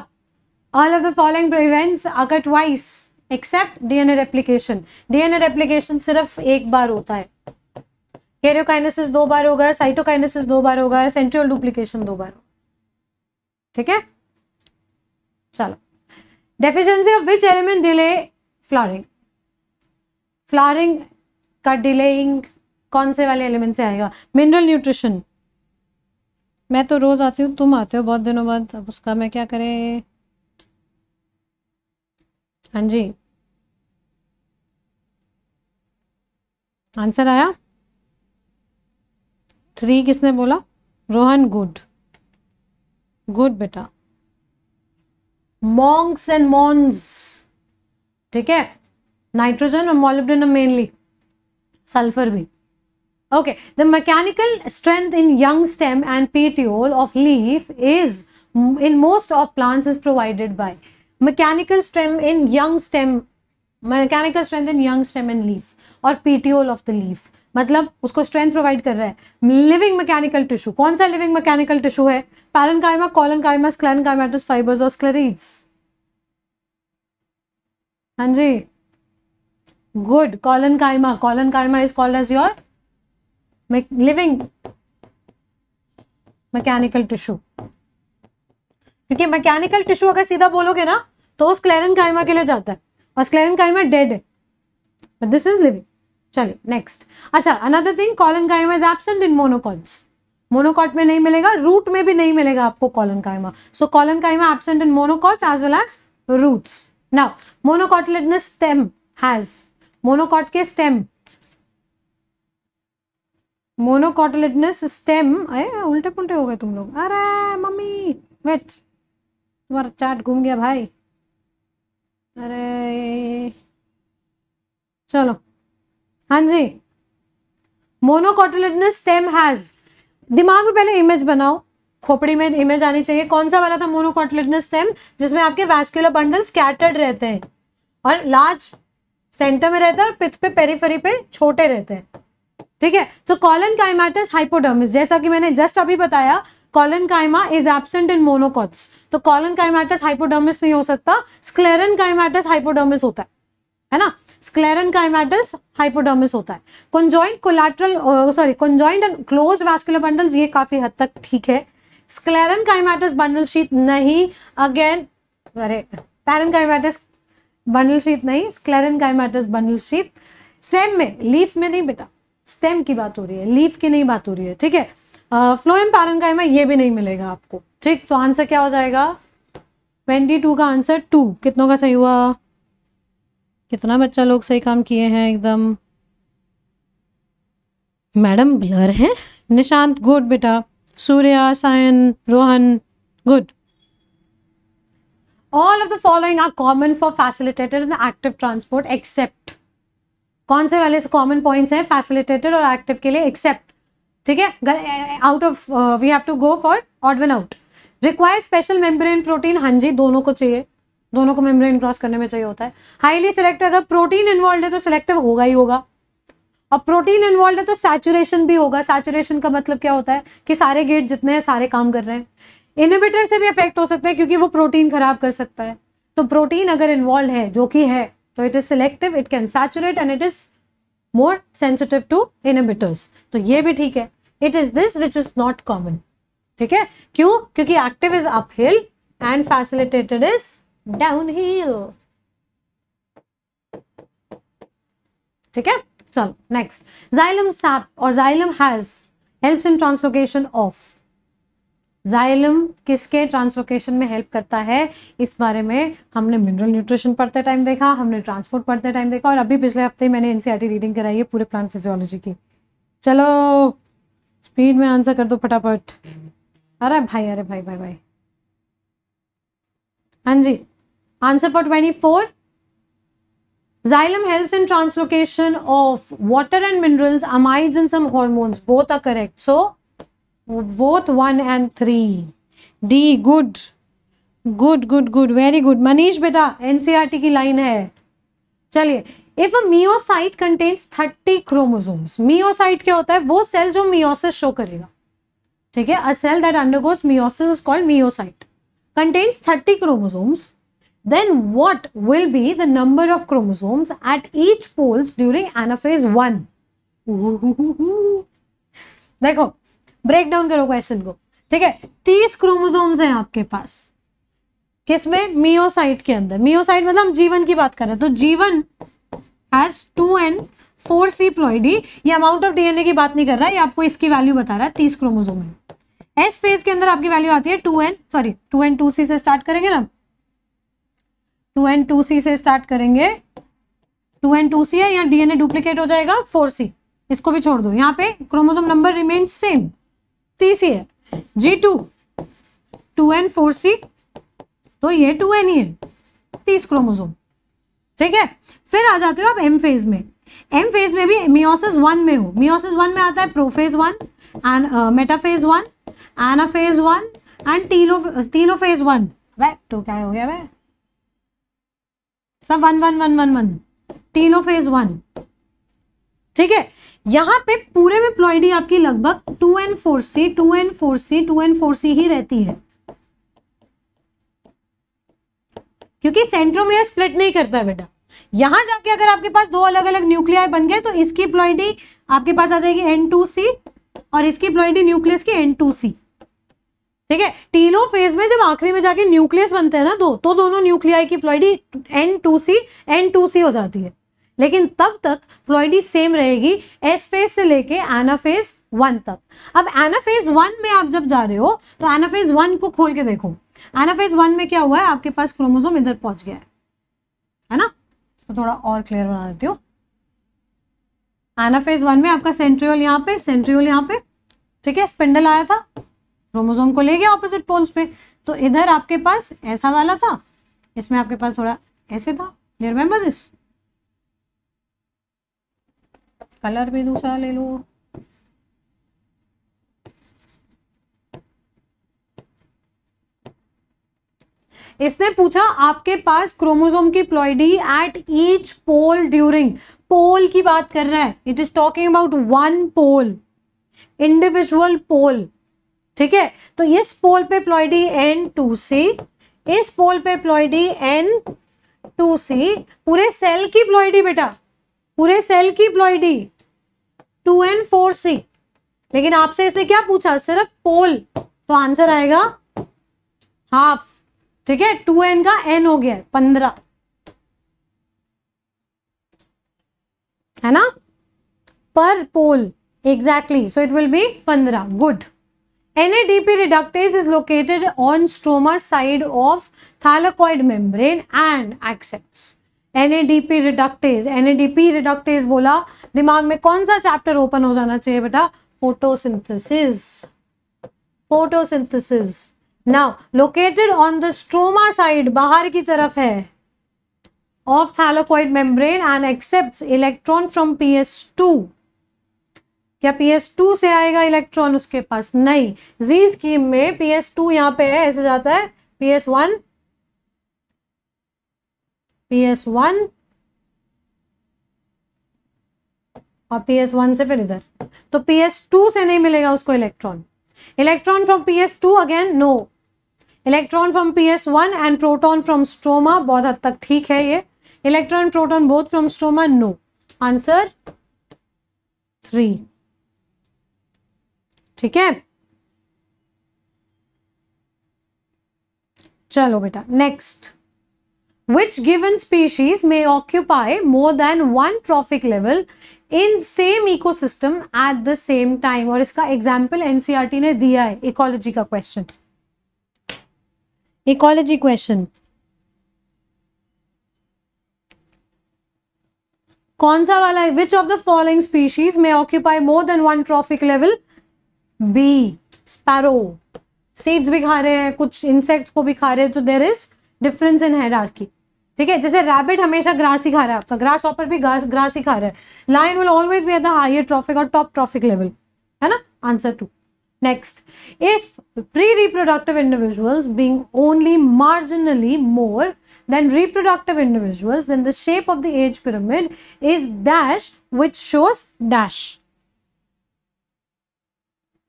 all of the following prevents occur twice except DNA replication DNA replication सिर्फ एक बार होता है कैरियोकाइनेसिस दो बार होगा साइटोकाइनेसिस दो बार होगा सेंट्रियल डुप्लीकेशन दो बार होगा ठीक है चलो deficiency of which element delay flowering flowering का डिलेइंग कौन से वाले एलिमेंट से आएगा मिनरल न्यूट्रिशन मैं तो रोज़ आती हूँ तुम आते हो बहुत दिनों बाद अब उसका मैं क्या करें हाँ जी आंसर आया थ्री किसने बोला रोहन गुड गुड बेटा मॉन्ग्स एंड मॉन्स ठीक है नाइट्रोजन और मोलिब्डेनम मेनली सल्फर भी okay the mechanical strength in young stem and petiole of leaf is in most of plants is provided by mechanical stem in young stem mechanical strength in young stem and leaf और petiole of the leaf मतलब उसको strength provide कर रहा है living mechanical tissue कौन सा living mechanical tissue है कायमा स्क्लैन स्क्लेनकाइमेटस फाइबर्स और स्क्लेरीड्स हाँ जी good collenchyma is called as your living mechanical tissue क्योंकि मैकेनिकल टिश्यू अगर सीधा बोलोगे ना तो स्क्लेरन कायमा के लिए जाता है और स्क्लेरन कायमा डेड है बट दिस इज लिविंग चलिए नेक्स्ट अच्छा another thing collenchyma is absent in monocots monocot में नहीं मिलेगा रूट में भी नहीं मिलेगा आपको collenchyma so collenchyma absent in monocots as well as roots now monocotyledonous stem has monocot के स्टेम मोनोकॉटलेटनस स्टेम अरे उल्टे पुलटे हो गए तुम लोग अरे मम्मी वेट तुम्हारा चार्ट घूम गया भाई अरे चलो हाँ जी मोनोकोटिलेडनस स्टेम हैज दिमाग में पहले इमेज बनाओ खोपड़ी में इमेज आनी चाहिए कौन सा वाला था मोनोकोटिलेडनस स्टेम जिसमें आपके वैस्क्यूलर बंडल स्कैटर्ड रहते हैं और लार्ज सेंटर में रहता है और पिथ पे पेरीफेरी पे छोटे रहते हैं ठीक है तो कॉलन काइमाटस हाइपोडर्मिस जैसा कि मैंने जस्ट अभी बताया collenchyma is absent in monocots तो कॉलन काइमाटस हाइपोडर्मिस नहीं हो सकता स्क्लेरन काइमाटस हाइपोडर्मिस होता है है ना स्क्लेरन का हाइपोडर्मिस होता है conjoint collateral sorry conjoint and closed vascular bundles ये काफी हद तक ठीक है स्क्लेरन काइमेटस बंडल शीत नहीं अगेन अरे पैरन काइमेटस बंडल शीत नहीं sclerenchymatous bundle sheath stem में लीफ में नहीं बेटा स्टेम की बात हो रही है लीफ की नहीं बात हो रही है ठीक है फ्लोएम पैरनकाइमा ये भी नहीं मिलेगा आपको ठीक तो आंसर क्या हो जाएगा ट्वेंटी टू का आंसर टू कितनों का सही हुआ कितना बच्चा लोग सही काम किए हैं एकदम मैडम ब्लर है निशांत गुड बेटा Surya Sayan Rohan good all of the following are common for facilitated and active transport except कौन से वाले कॉमन पॉइंट्स हैं फैसिलिटेटेड और एक्टिव के लिए एक्सेप्ट ठीक है out of we have to go for odd out require special membrane protein हाँ जी दोनों को चाहिए दोनों को मेम्ब्रेन क्रॉस करने में चाहिए होता है हाईली सिलेक्टिव अगर प्रोटीन इन्वॉल्व है तो सिलेक्टिव होगा ही होगा अब प्रोटीन इन्वॉल्व है तो सैचुरेशन भी होगा सैचुरेशन का मतलब क्या होता है कि सारे गेट जितने हैं सारे काम कर रहे हैं इनिबिटर से भी इफेक्ट हो सकता है क्योंकि वो प्रोटीन खराब कर सकता है तो प्रोटीन अगर इन्वॉल्व है जो कि है तो it is selective it can saturate and it is more sensitive to inhibitors तो ये भी ठीक है it is this which is not common ठीक है क्यों क्योंकि active is uphill and facilitated is downhill ठीक है चलो नेक्स्ट जाइलम सैप और xylem has helps in translocation of xylem किसके ट्रांसलोकेशन में हेल्प करता है इस बारे में हमने मिनरल न्यूट्रिशन पढ़ते टाइम देखा हमने ट्रांसपोर्ट पढ़ते टाइम देखा और अभी पिछले हफ्ते मैंने एनसीईआरटी रीडिंग कराई है पूरे प्लांट फिजियोलॉजी की चलो स्पीड में आंसर कर दो फटाफट अरे भाई अरे भाई भाई भाई हाँ जी answer for twenty four xylem in in translocation of and and amides and in some hormones both are correct so both one and three D good good good very good Manish बेटा एनसीआरटी की line है चलिए if a meiocyte contains thirty chromosomes meiocyte क्या होता है वो cell जो meiosis show करेगा ठीक है a cell that undergoes meiosis is called meiocyte contains thirty chromosomes then what will be the number of chromosomes at each poles during anaphase 1? देखो break down करो क्वेश्चन को ठीक है तीस क्रोमोसोम्स हैं आपके पास किसमें मियोसाइट के अंदर मियोसाइट मतलब हम जीवन की बात कर रहे हैं तो G one has two n four C ploidy ये अमाउंट ऑफ डीएनए की बात नहीं कर रहा है ये आपको इसकी वैल्यू बता रहा है तीस क्रोमोसोम है एस फेज के अंदर आपकी वैल्यू आती है two n sorry two n two C से स्टार्ट करेंगे ना टू एन टू सी से स्टार्ट करेंगे टू एन टू सी है यहाँ डीएनए डुप्लीकेट हो जाएगा फोर सी इसको भी छोड़ दो यहाँ पे chromosome number remain same three C है जी two two n four C तो ये टू एन ही है तीस क्रोमोजोम ठीक है फिर आ जाते हो आप एम फेज में एम फेज में भी मियोसिस वन में हो मियोसिस वन में आता है prophase one and metaphase one anaphase one and telo telophase one वह तो क्या हो गया वह सब one one one one one phase one ठीक है यहाँ पे पूरे में प्लॉइडी आपकी लगभग two n four C two n four C two n four C ही रहती है क्योंकि सेंट्रोमेयर स्प्लिट नहीं करता है बेटा यहां जाके अगर आपके पास दो अलग अलग न्यूक्लियाई बन गए तो इसकी प्लॉइडी आपके पास आ जाएगी एन टू सी और इसकी प्लॉइडी न्यूक्लियस की एन टू सी ठीक है टीलो फेज में जब आखिरी में जाके न्यूक्लियस बनते हैं ना दो तो दोनों न्यूक्लियाई की ploidy n two C n two C हो जाती है लेकिन तब तक प्लॉइडी सेम रहेगी एस फेज से लेके एनाफेज वन तक अब एनाफेज वन में आप जब जा रहे हो तो एनाफेज वन को खोल के देखो एनाफेज वन में क्या हुआ है आपके पास क्रोमोजोम इधर पहुंच गया है है ना इसको थोड़ा और क्लियर बना देती हूँ एनाफेज वन में आपका सेंट्रियोल यहाँ पे सेंट्रियोल यहाँ पे ठीक है स्पिंडल आया था क्रोमोजोम को ले गया ऑपोजिट पोल्स पे तो इधर आपके पास ऐसा वाला था इसमें आपके पास थोड़ा ऐसे था दिस कलर भी दूसरा ले लो इसने पूछा आपके पास क्रोमोसोम की ploidy at each pole during pole की बात कर रहा है it is talking about one pole individual pole ठीक है तो इस पोल पे प्लॉयडी एन टू सी इस पोल पे प्लॉयडी एन टू सी पूरे सेल की प्लॉइडी बेटा पूरे सेल की ploidy two n four C लेकिन आपसे इसने क्या पूछा सिर्फ पोल तो आंसर आएगा हाफ ठीक है टू एन का एन हो गया पंद्रह है ना पर pole exactly so it will be पंद्रह good NADP reductase is located on stroma side of thylakoid membrane and accepts. NADP reductase, NADP reductase बोला दिमाग में कौन सा चैप्टर ओपन हो जाना चाहिए बेटा photosynthesis photosynthesis now located on the stroma side बाहर की तरफ है of thylakoid membrane and accept electron from P S two क्या पी एस टू से आएगा इलेक्ट्रॉन उसके पास नहीं जी स्कीम में पी एस टू यहाँ पे है ऐसे जाता है P S one P S one और पी एस वन से फिर इधर तो पी एस टू से नहीं मिलेगा उसको electron electron from P S two again no electron from P S one and proton from stroma बहुत हद तक ठीक है ये electron proton both from stroma no answer three ठीक है चलो बेटा next given species may occupy more than one trophic level in same ecosystem at the same time और इसका एग्जाम्पल एनसीआरटी e ने दिया है इकोलॉजी का क्वेश्चन इकोलॉजी क्वेश्चन कौन सा वाला है which of the following species में occupy more than one trophic level B sparrow seeds भी खा रहे हैं कुछ इंसेक्ट्स को भी खा रहे हैं तो there is difference in head hierarchy ठीक है जैसे रैबिट हमेशा ग्रास ही खा रहा है आपका ग्रास ऑपर भी ग्रास ही खा रहा है line will always be at the higher trophic और टॉप ट्रॉफिक लेवल है ना answer two next if pre reproductive individuals being only marginally more than reproductive individuals then the shape of the age pyramid is dash which shows dash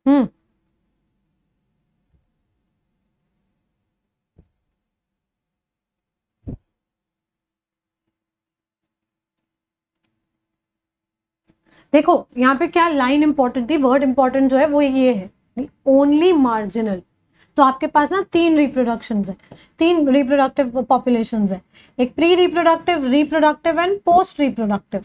hmm. देखो यहाँ पे क्या line important थी word important जो है वो ये है ओनली मार्जिनल तो आपके पास ना तीन रिप्रोडक्शन है तीन रिप्रोडक्टिव पॉपुलेशन है एक pre reproductive reproductive and post reproductive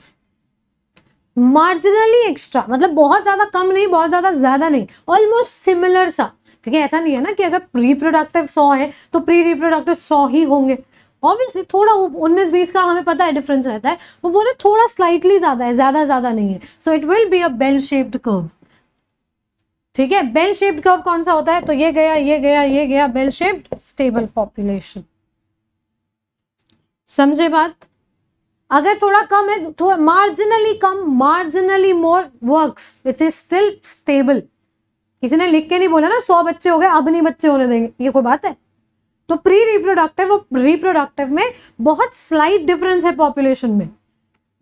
marginally extra मतलब बहुत ज़्यादा कम नहीं बहुत ज़्यादा ज़्यादा नहीं ऑलमोस्ट सिमिलर सा क्योंकि ऐसा नहीं है ना कि अगर प्री प्रोडक्टिव सौ है तो प्री रिप्रोडक्टिव सौ ही होंगे ऑब्वियसली थोड़ा उन्नीस बीस का हमें पता है डिफरेंस रहता है वो बोले थोड़ा स्लाइटली ज़्यादा है ज़्यादा ज़्यादा नहीं है so it will be a bell shaped curve ठीक है बेल शेप्ड कर्व कौन सा होता है तो ये गया ये गया ये गया बेल शेप्ड स्टेबल पॉपुलेशन समझे बात अगर थोड़ा कम है थोड़ा मार्जिनली कम marginally more works it is still stable किसी ने लिख के नहीं बोला ना सौ बच्चे हो गए अब नहीं बच्चे होने देंगे ये कोई बात है तो प्री रिप्रोडक्टिव और रिप्रोडक्टिव में बहुत स्लाइट डिफरेंस है पॉपुलेशन में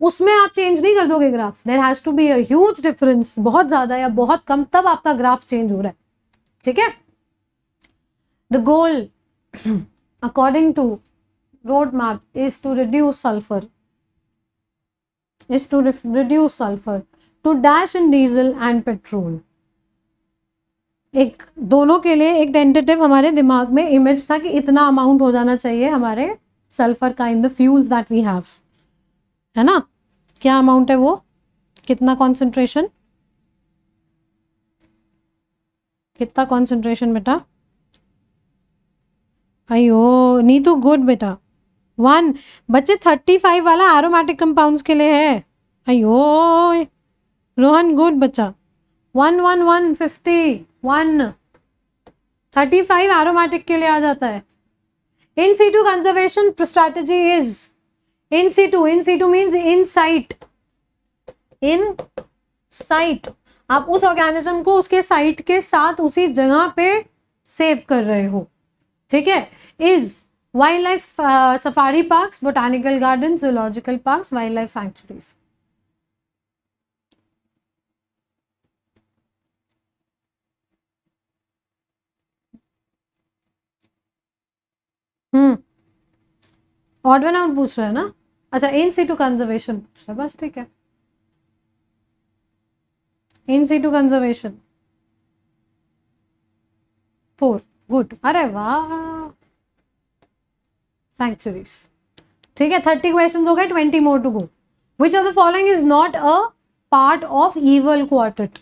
उसमें आप चेंज नहीं कर दोगे graph there has to be as difference बहुत ज्यादा या बहुत कम तब आपका ग्राफ चेंज हो रहा है ठीक है the goal according to road map is to reduce sulphur is to reduce sulfur to dash in diesel and petrol एक दोनों के लिए एक टेंटेटिव हमारे दिमाग में इमेज था कि इतना अमाउंट हो जाना चाहिए हमारे सल्फर का in the fuels that we have है ना क्या अमाउंट है वो कितना कॉन्सेंट्रेशन कितना कॉन्सेंट्रेशन बेटा अयो नीतू गुड बेटा वन बच्चे थर्टी फाइव वाला एरोमेटिक कंपाउंड्स के लिए है अयो रोहन गुड बच्चा one one one fifty one thirty five aromatic के लिए आ जाता है in C to conservation strategy is in C two in C two means in site in site आप उस ऑर्गेनिज्म को उसके साइट के साथ उसी जगह पे सेव कर रहे हो ठीक है is wild life safari park botanical garden zoological park wild life sanctuaries hmm out पूछ रहे हैं ना अच्छा इन सी टू कंजर्वेशन पूछ रहे बस ठीक है in C to conservation four good अरे वाह सैंक्चुरीज ठीक है थर्टी क्वेश्चन हो गए twenty more to go which of the following is not a part of evil quartet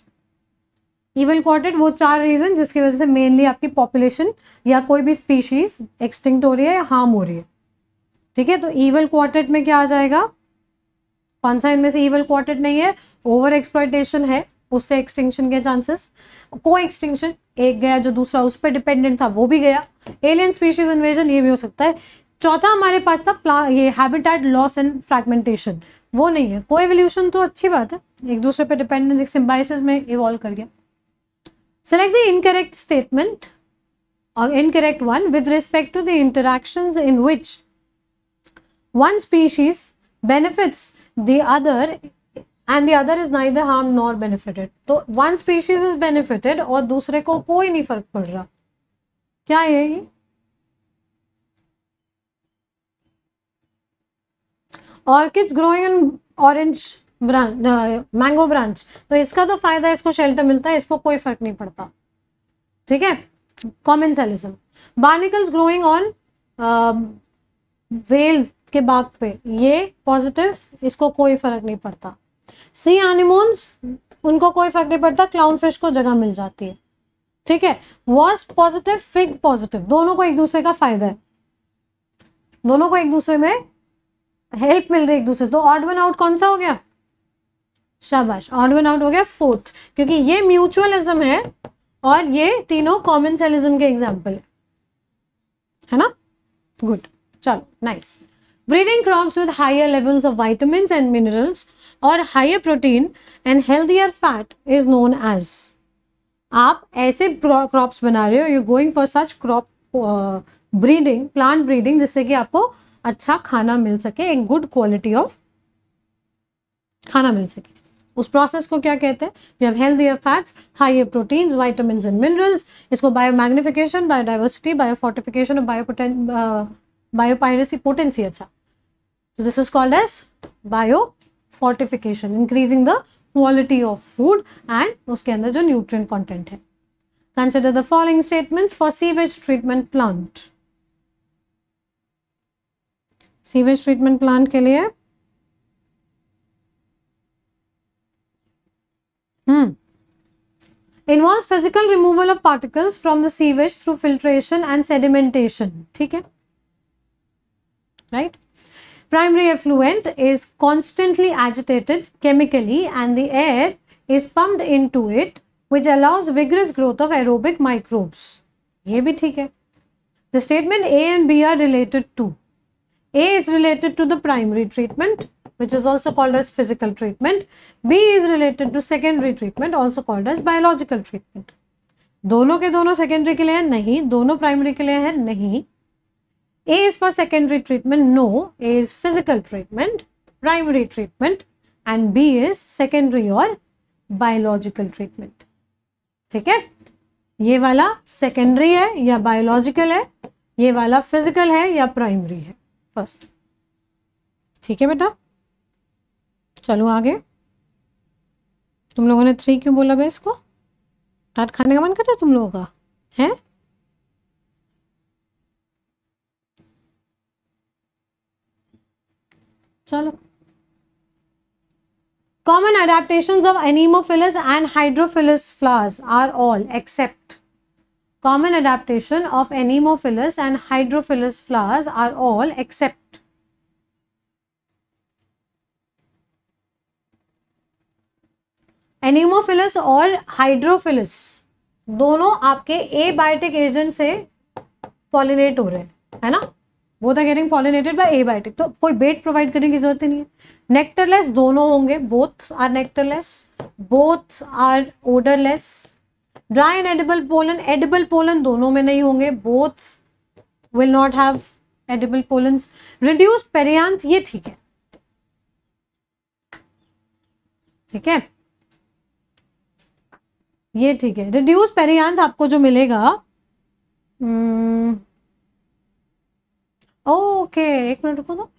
evil quartet वो चार रीजन जिसकी वजह से मेनली आपकी पॉपुलेशन या कोई भी स्पीशीज एक्सटिंक्ट हो रही है या हार्म हो रही है ठीक है तो ईवल क्वार्टेट में क्या आ जाएगा कौन सा इनमें से ईवल क्वार्टेट नहीं है ओवर एक्सप्लाइटेशन है उससे एक्सटिंक्शन के चांसेस को एक्सटिंक्शन एक गया जो दूसरा उस पर डिपेंडेंट था वो भी गया एलियन स्पीशीज इन्वेजन ये भी हो सकता है चौथा हमारे पास था ये हैबिटेट लॉस एंड फ्रेगमेंटेशन वो नहीं है को एवोल्यूशन तो अच्छी बात है एक दूसरे पे डिपेंडेंस एक सिम्बाइसिस में इवॉल्व कर गया सेलेक्ट द इनकरेक्ट स्टेटमेंट और incorrect one with respect to the interaction in which one species benefits the other and the other is neither harm nor benefited तो वन स्पीशीज इज बेनिफिटेड और दूसरे को कोई नहीं फर्क पड़ रहा क्या है ये orchids growing in orange branch mango branch तो इसका तो फायदा इसको शेल्टर मिलता है इसको कोई फर्क नहीं पड़ता ठीक है कॉमन सेलिसम बार्निकल्स ग्रोइंग ऑन वेल के बाग पे ये पॉजिटिव इसको कोई फर्क नहीं पड़ता सी एनिमोन्स उनको कोई फर्क नहीं पड़ता क्लाउन फिश को जगह मिल जाती है ठीक है वॉस पॉजिटिव फिग पॉजिटिव दोनों को एक दूसरे का फायदा है दोनों को एक दूसरे में हेल्प मिल रही एक दूसरे तो ऑड वन आउट कौन सा हो गया शाबाश ऑड वन आउट हो गया फोर्थ क्योंकि ये म्यूचुअलिज्म है और ये तीनों कॉमन सेलिज्म के एग्जाम्पल है है ना गुड चलो nice breeding crops with higher levels of vitamin and minerals और higher protein and healthier fat is known as आप ऐसे क्रॉप्स बना रहे हो you going for such crop breeding plant breeding जिससे कि आपको अच्छा खाना मिल सके एक गुड क्वालिटी ऑफ खाना मिल सके उस प्रोसेस को क्या कहते हैं fats high proteins vitamin and minerals इसको biomagnification biodiversity biofortification और बायोपोटें बायोपायरेसी पोटेंसी अच्छा this is called as biofortification increasing the quality of food and उसके अंदर जो न्यूट्रिय कॉन्टेंट है consider the following statement for sewage treatment plant sewage treatment plant के लिए involve physical removal of particles from the sewage through filtration and sedimentation ठीक है right primary effluent is constantly agitated chemically and the air is pumped into it which allows vigorous growth of aerobic microbes ये भी ठीक है the statement A and B are related to A is related to the primary treatment which is also called as physical treatment. B is related to secondary treatment also called as biological treatment. दोनों के दोनों secondary के लिए हैं नहीं दोनों primary के लिए हैं नहीं A is for secondary treatment no A is physical treatment primary treatment and B is secondary or biological treatment. ठीक है ये वाला secondary है या biological है ये वाला physical है या primary है फर्स्ट ठीक है बेटा चलो आगे तुम लोगों ने थ्री क्यों बोला भाई इसको टाट खाने का मन कर रहा तुम लोगों का है चलो common adaptation of anemophilous and hydrophilous flowers are all except common adaptation of anemophilous and hydrophilous flowers are all except anemophilous और हाइड्रोफिलस दोनों आपके ए बायोटिक एजेंट से पॉलिनेट हो रहे हैं है ना वो था getting pollinated by abiotic तो कोई बेट प्रोवाइड करने की जरूरत ही नहीं है नेक्टरलेस दोनों होंगे both are nectarless both are odourless dry and edible pollen edible pollen दोनों में नहीं होंगे both will not have edible pollen reduce perianth ये ठीक है ठीक है ये ठीक है रिड्यूस पेरियांत आपको जो मिलेगा ओके हम्म, एक मिनट रुको दो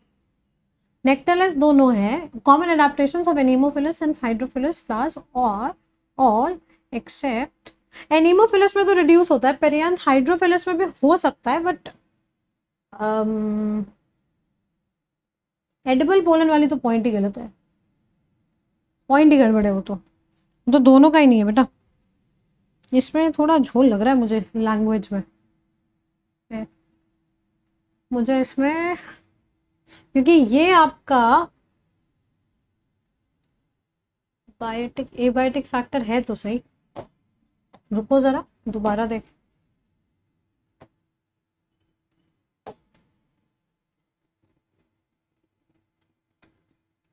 नेक्टलस दोनों है common adaptation of anemophilous and hydrophilous flowers और ऑल एक्सेप्ट एनिमोफिलस में तो रिड्यूस होता है पेरियांथ हाइड्रोफिलस में भी हो सकता है बट एडिबल पोलन वाली तो पॉइंट ही गलत है पॉइंट ही गड़बड़ है वो तो तो दोनों का ही नहीं है बेटा इसमें थोड़ा झोल लग रहा है मुझे लैंग्वेज में मुझे इसमें क्योंकि ये आपका बायोटिक एबायोटिक फैक्टर है तो सही रुको ज़रा दोबारा देख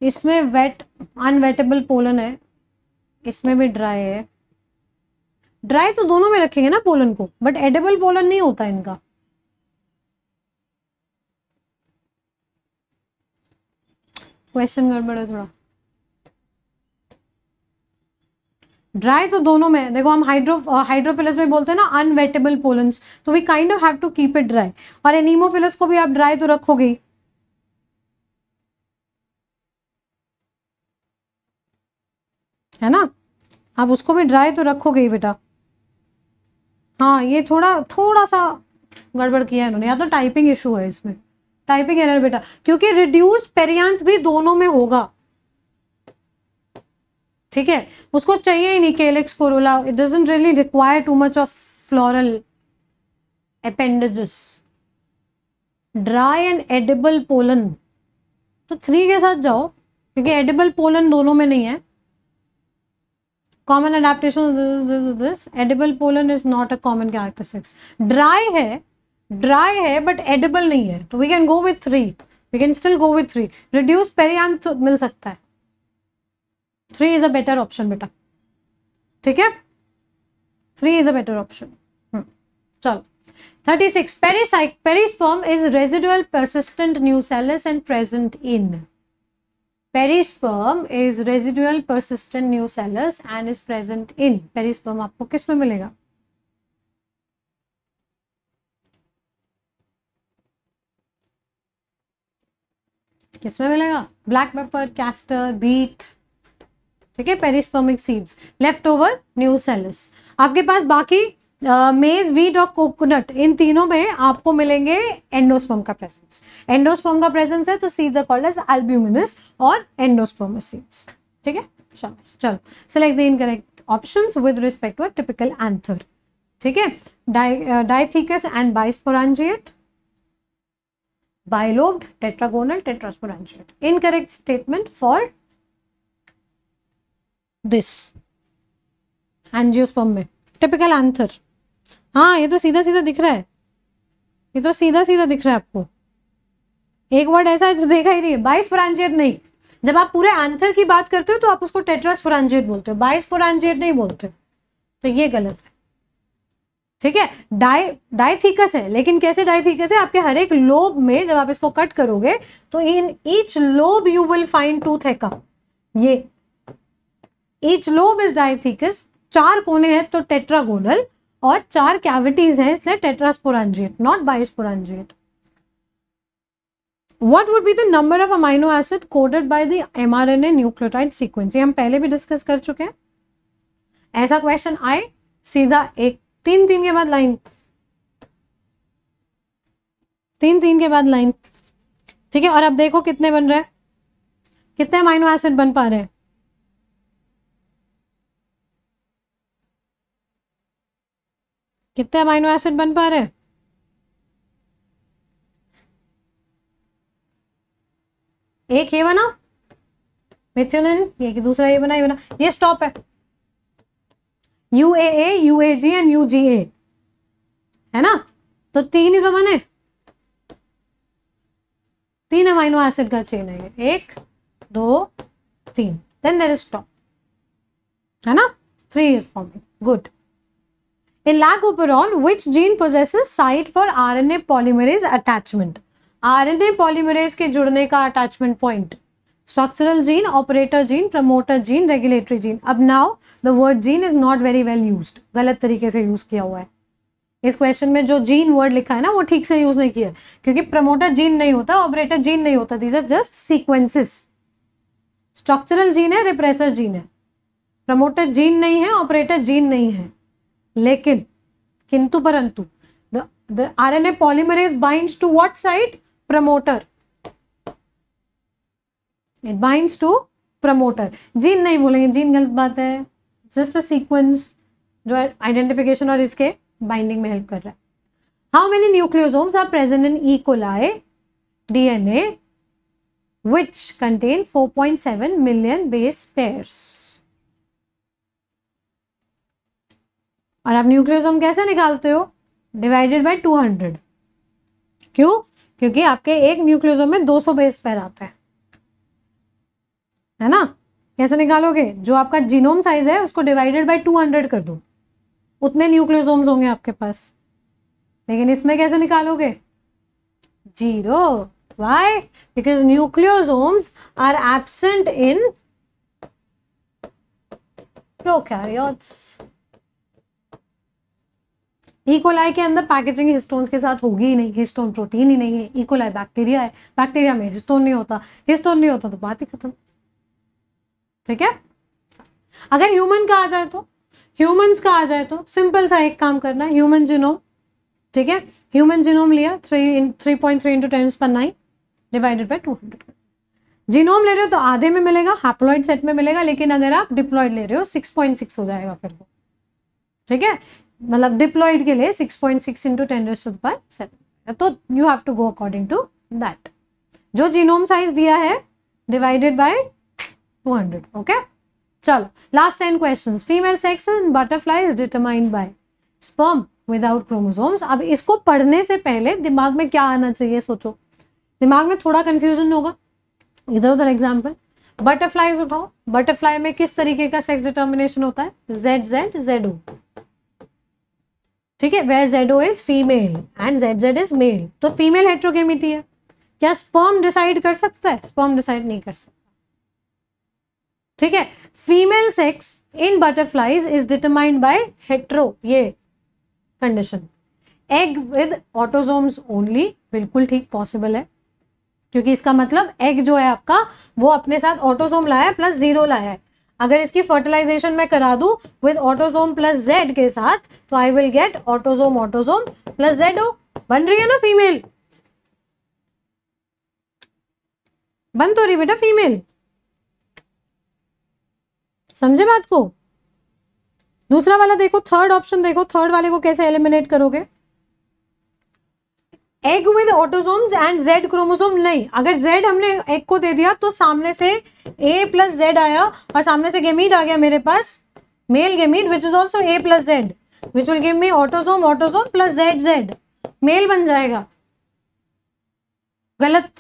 इसमें वेट अनवेटेबल पोलन है इसमें भी ड्राई है ड्राई तो दोनों में रखेंगे ना पोलन को बट एडेबल पोलन नहीं होता इनका क्वेश्चन गड़बड़ है थोड़ा ड्राई तो दोनों में देखो हम हाइड्रो हाइड्रोफिलस में बोलते हैं ना अनवेटेबल पोलन्स तो we kind of have to keep it dry और एनिमोफिलस को भी आप ड्राई तो रखोगे है ना आप उसको भी ड्राई तो रखोगे ही बेटा हाँ ये थोड़ा थोड़ा सा गड़बड़ किया है इन्होंने या तो टाइपिंग इशू है इसमें टाइपिंग एरर बेटा क्योंकि रिड्यूस्ड पेरियांत भी दोनों में होगा ठीक है उसको चाहिए ही नहीं calyx corolla it doesn't really require too much of floral appendages dry and edible pollen तो थ्री के साथ जाओ क्योंकि एडिबल पोलन दोनों में नहीं है common adaptation this edible pollen is not a common characteristics dry है ड्राई है बट एडिबल नहीं है तो we can go with three we can still go with three reduce पेरियांग मिल सकता है three is a better option बेटा ठीक है three is a better option चलो thirty six pericyc perisperm is residual persistent न्यू cellus and present in perisperm is residual persistent new cells and is present in perisperm आपको किस में मिलेगा किसमें मिलेगा ब्लैक पेपर कैस्टर बीट ठीक है perispermic seeds left over nucellus आपके पास बाकी मेज वीट और कोकोनट इन तीनों में आपको मिलेंगे एंडोस्पर्म का प्रेजेंस एंडोस्पर्म का प्रेजेंस है तो seeds are called as albuminous और एंडोस्पर्मस सीड्स ठीक है चलो select the incorrect options with respect to a typical anther ठीक है dithecous and bisporangiate bilobed tetragonal tetrasporangiate incorrect statement for this angiosperm में टिपिकल एंथर हाँ ये तो सीधा सीधा दिख रहा है ये तो सीधा सीधा दिख रहा है आपको एक वर्ड ऐसा है जो देखा ही नहीं है बाइस पुरानजेट नहीं जब आप पूरे आंथर की बात करते हो तो आप उसको टेट्रास पुरानजेट बोलते हो बाइस पुरानजेट नहीं बोलते तो ये गलत है ठीक है डाई डाइथीकस है लेकिन कैसे डाइथीकस है आपके हर एक लोब में जब आप इसको कट करोगे तो in each lobe you will find two theca ये ईच लोब इज डाइथिकस चार कोने हैं तो टेट्रागोनल और चार कैविटीज हैं इसलिए tetrasporangiate not bisporangiate what would be the number of amino acid coded by the mRNA nucleotide sequence? ये हम पहले भी डिस्कस कर चुके हैं ऐसा क्वेश्चन आए सीधा एक तीन तीन के बाद लाइन तीन तीन के बाद लाइन ठीक है और अब देखो कितने बन रहे हैं कितने अमाइनो एसिड बन पा रहे हैं कितने अमाइनो एसिड बन पा रहे हैं एक ये बना मिथ्योनिन ये दूसरा ये बना ये बना ये स्टॉप है U A A U A G and U G A है ना तो तीन ही तो बने तीन अमाइनो एसिड का चेन है एक दो तीन देन देर इज स्टॉप है ना three is forming good In lagoperon, which gene possesses site for RNA polymerase attachment? RNA polymerase के जुड़ने का attachment point. Structural gene, operator gene, promoter gene, regulatory gene. अब now the word gene is not very well used. गलत तरीके से use किया हुआ है इस क्वेश्चन में जो जीन वर्ड लिखा है ना वो ठीक से यूज नहीं किया क्योंकि प्रमोटर जीन नहीं होता ऑपरेटर जीन नहीं होता these are just sequences structural gene है रिप्रेसर जीन है प्रमोटर जीन नहीं है ऑपरेटर जीन नहीं है लेकिन किंतु परंतु R N A polymerase bind to what site promoter it bind to promoter gene नहीं बोलेंगे जीन गलत बात है जस्ट अ सीक्वेंस जो आइडेंटिफिकेशन और इसके बाइंडिंग में हेल्प कर रहा है how many nucleosomes are present in E coli DNA four point 4.7 million base pairs और आप न्यूक्लियोसोम कैसे निकालते हो डिवाइडेड बाय 200 क्यों क्योंकि आपके एक न्यूक्लियोसोम में 200 बेस पैर आते हैं है ना कैसे निकालोगे जो आपका जीनोम साइज है उसको डिवाइडेड बाय 200 कर दो उतने न्यूक्लियोसोम्स होंगे आपके पास लेकिन इसमें कैसे निकालोगे zero why because nucleosomes are absent in prokaryotes E coli e. के अंदर पैकेजिंग हिस्टोन्स के साथ होगी ही नहीं हिस्टोन प्रोटीन ही नहीं है ईकोलाई e. बैक्टीरिया है बैक्टीरिया में हिस्टोन नहीं होता हिस्टोन नहीं होता तो बात ही खत्म ठीक है अगर ह्यूमन का आ जाए तो ह्यूमंस का आ जाए तो सिंपल सा एक काम करना है ह्यूमन जिनोम ठीक है ह्यूमन जिनोम लिया three in three point three into ten पर nine divided by two hundred genome ले रहे हो तो आधे में मिलेगा हाप्लॉइड सेट में मिलेगा लेकिन अगर आप डिप्लॉइड ले रहे हो सिक्स पॉइंट सिक्स हो जाएगा फिर वो ठीक है मतलब डिप्लॉइड के लिए six point six into ten raise by seven तो you have to go according to that जो जीनोम साइज दिया है डिवाइडेड बाय 200 ओके चलो last ten question female sex in butterfly is determined by sperm without chromosomes अब इसको पढ़ने से पहले दिमाग में क्या आना चाहिए सोचो दिमाग में थोड़ा कन्फ्यूजन होगा इधर उधर एग्जाम्पल बटरफ्लाईज उठाओ बटरफ्लाई में किस तरीके का सेक्स डिटर्मिनेशन होता है जेड जेड जेड ओ ठीक है where Z O is female and Z Z is male तो फीमेल हेट्रोगेमिटी है क्या स्पर्म डिसाइड कर सकता है स्पर्म डिसाइड नहीं कर सकता ठीक है female sex in butterflies is determined by hetero ये condition egg with autosomes only बिल्कुल ठीक पॉसिबल है क्योंकि इसका मतलब एग जो है आपका वो अपने साथ ऑटोजोम लाया है प्लस जीरो लाया है अगर इसकी फर्टिलाइजेशन मैं करा दू विद ऑटोजोम प्लस जेड के साथ तो I will get autosome autosome plus Z O बन रही है ना फीमेल बन तो रही बेटा फीमेल समझे बात को दूसरा वाला देखो थर्ड ऑप्शन देखो थर्ड वाले को कैसे एलिमिनेट करोगे egg with autosome and Z chromosome नहीं अगर जेड हमने एग को दे दिया तो सामने से ए प्लस जेड आया और सामने से गेमीट आ गया मेरे पास male gamete which is also A plus Z which will give me autosome autosome plus Z Z male बन जाएगा गलत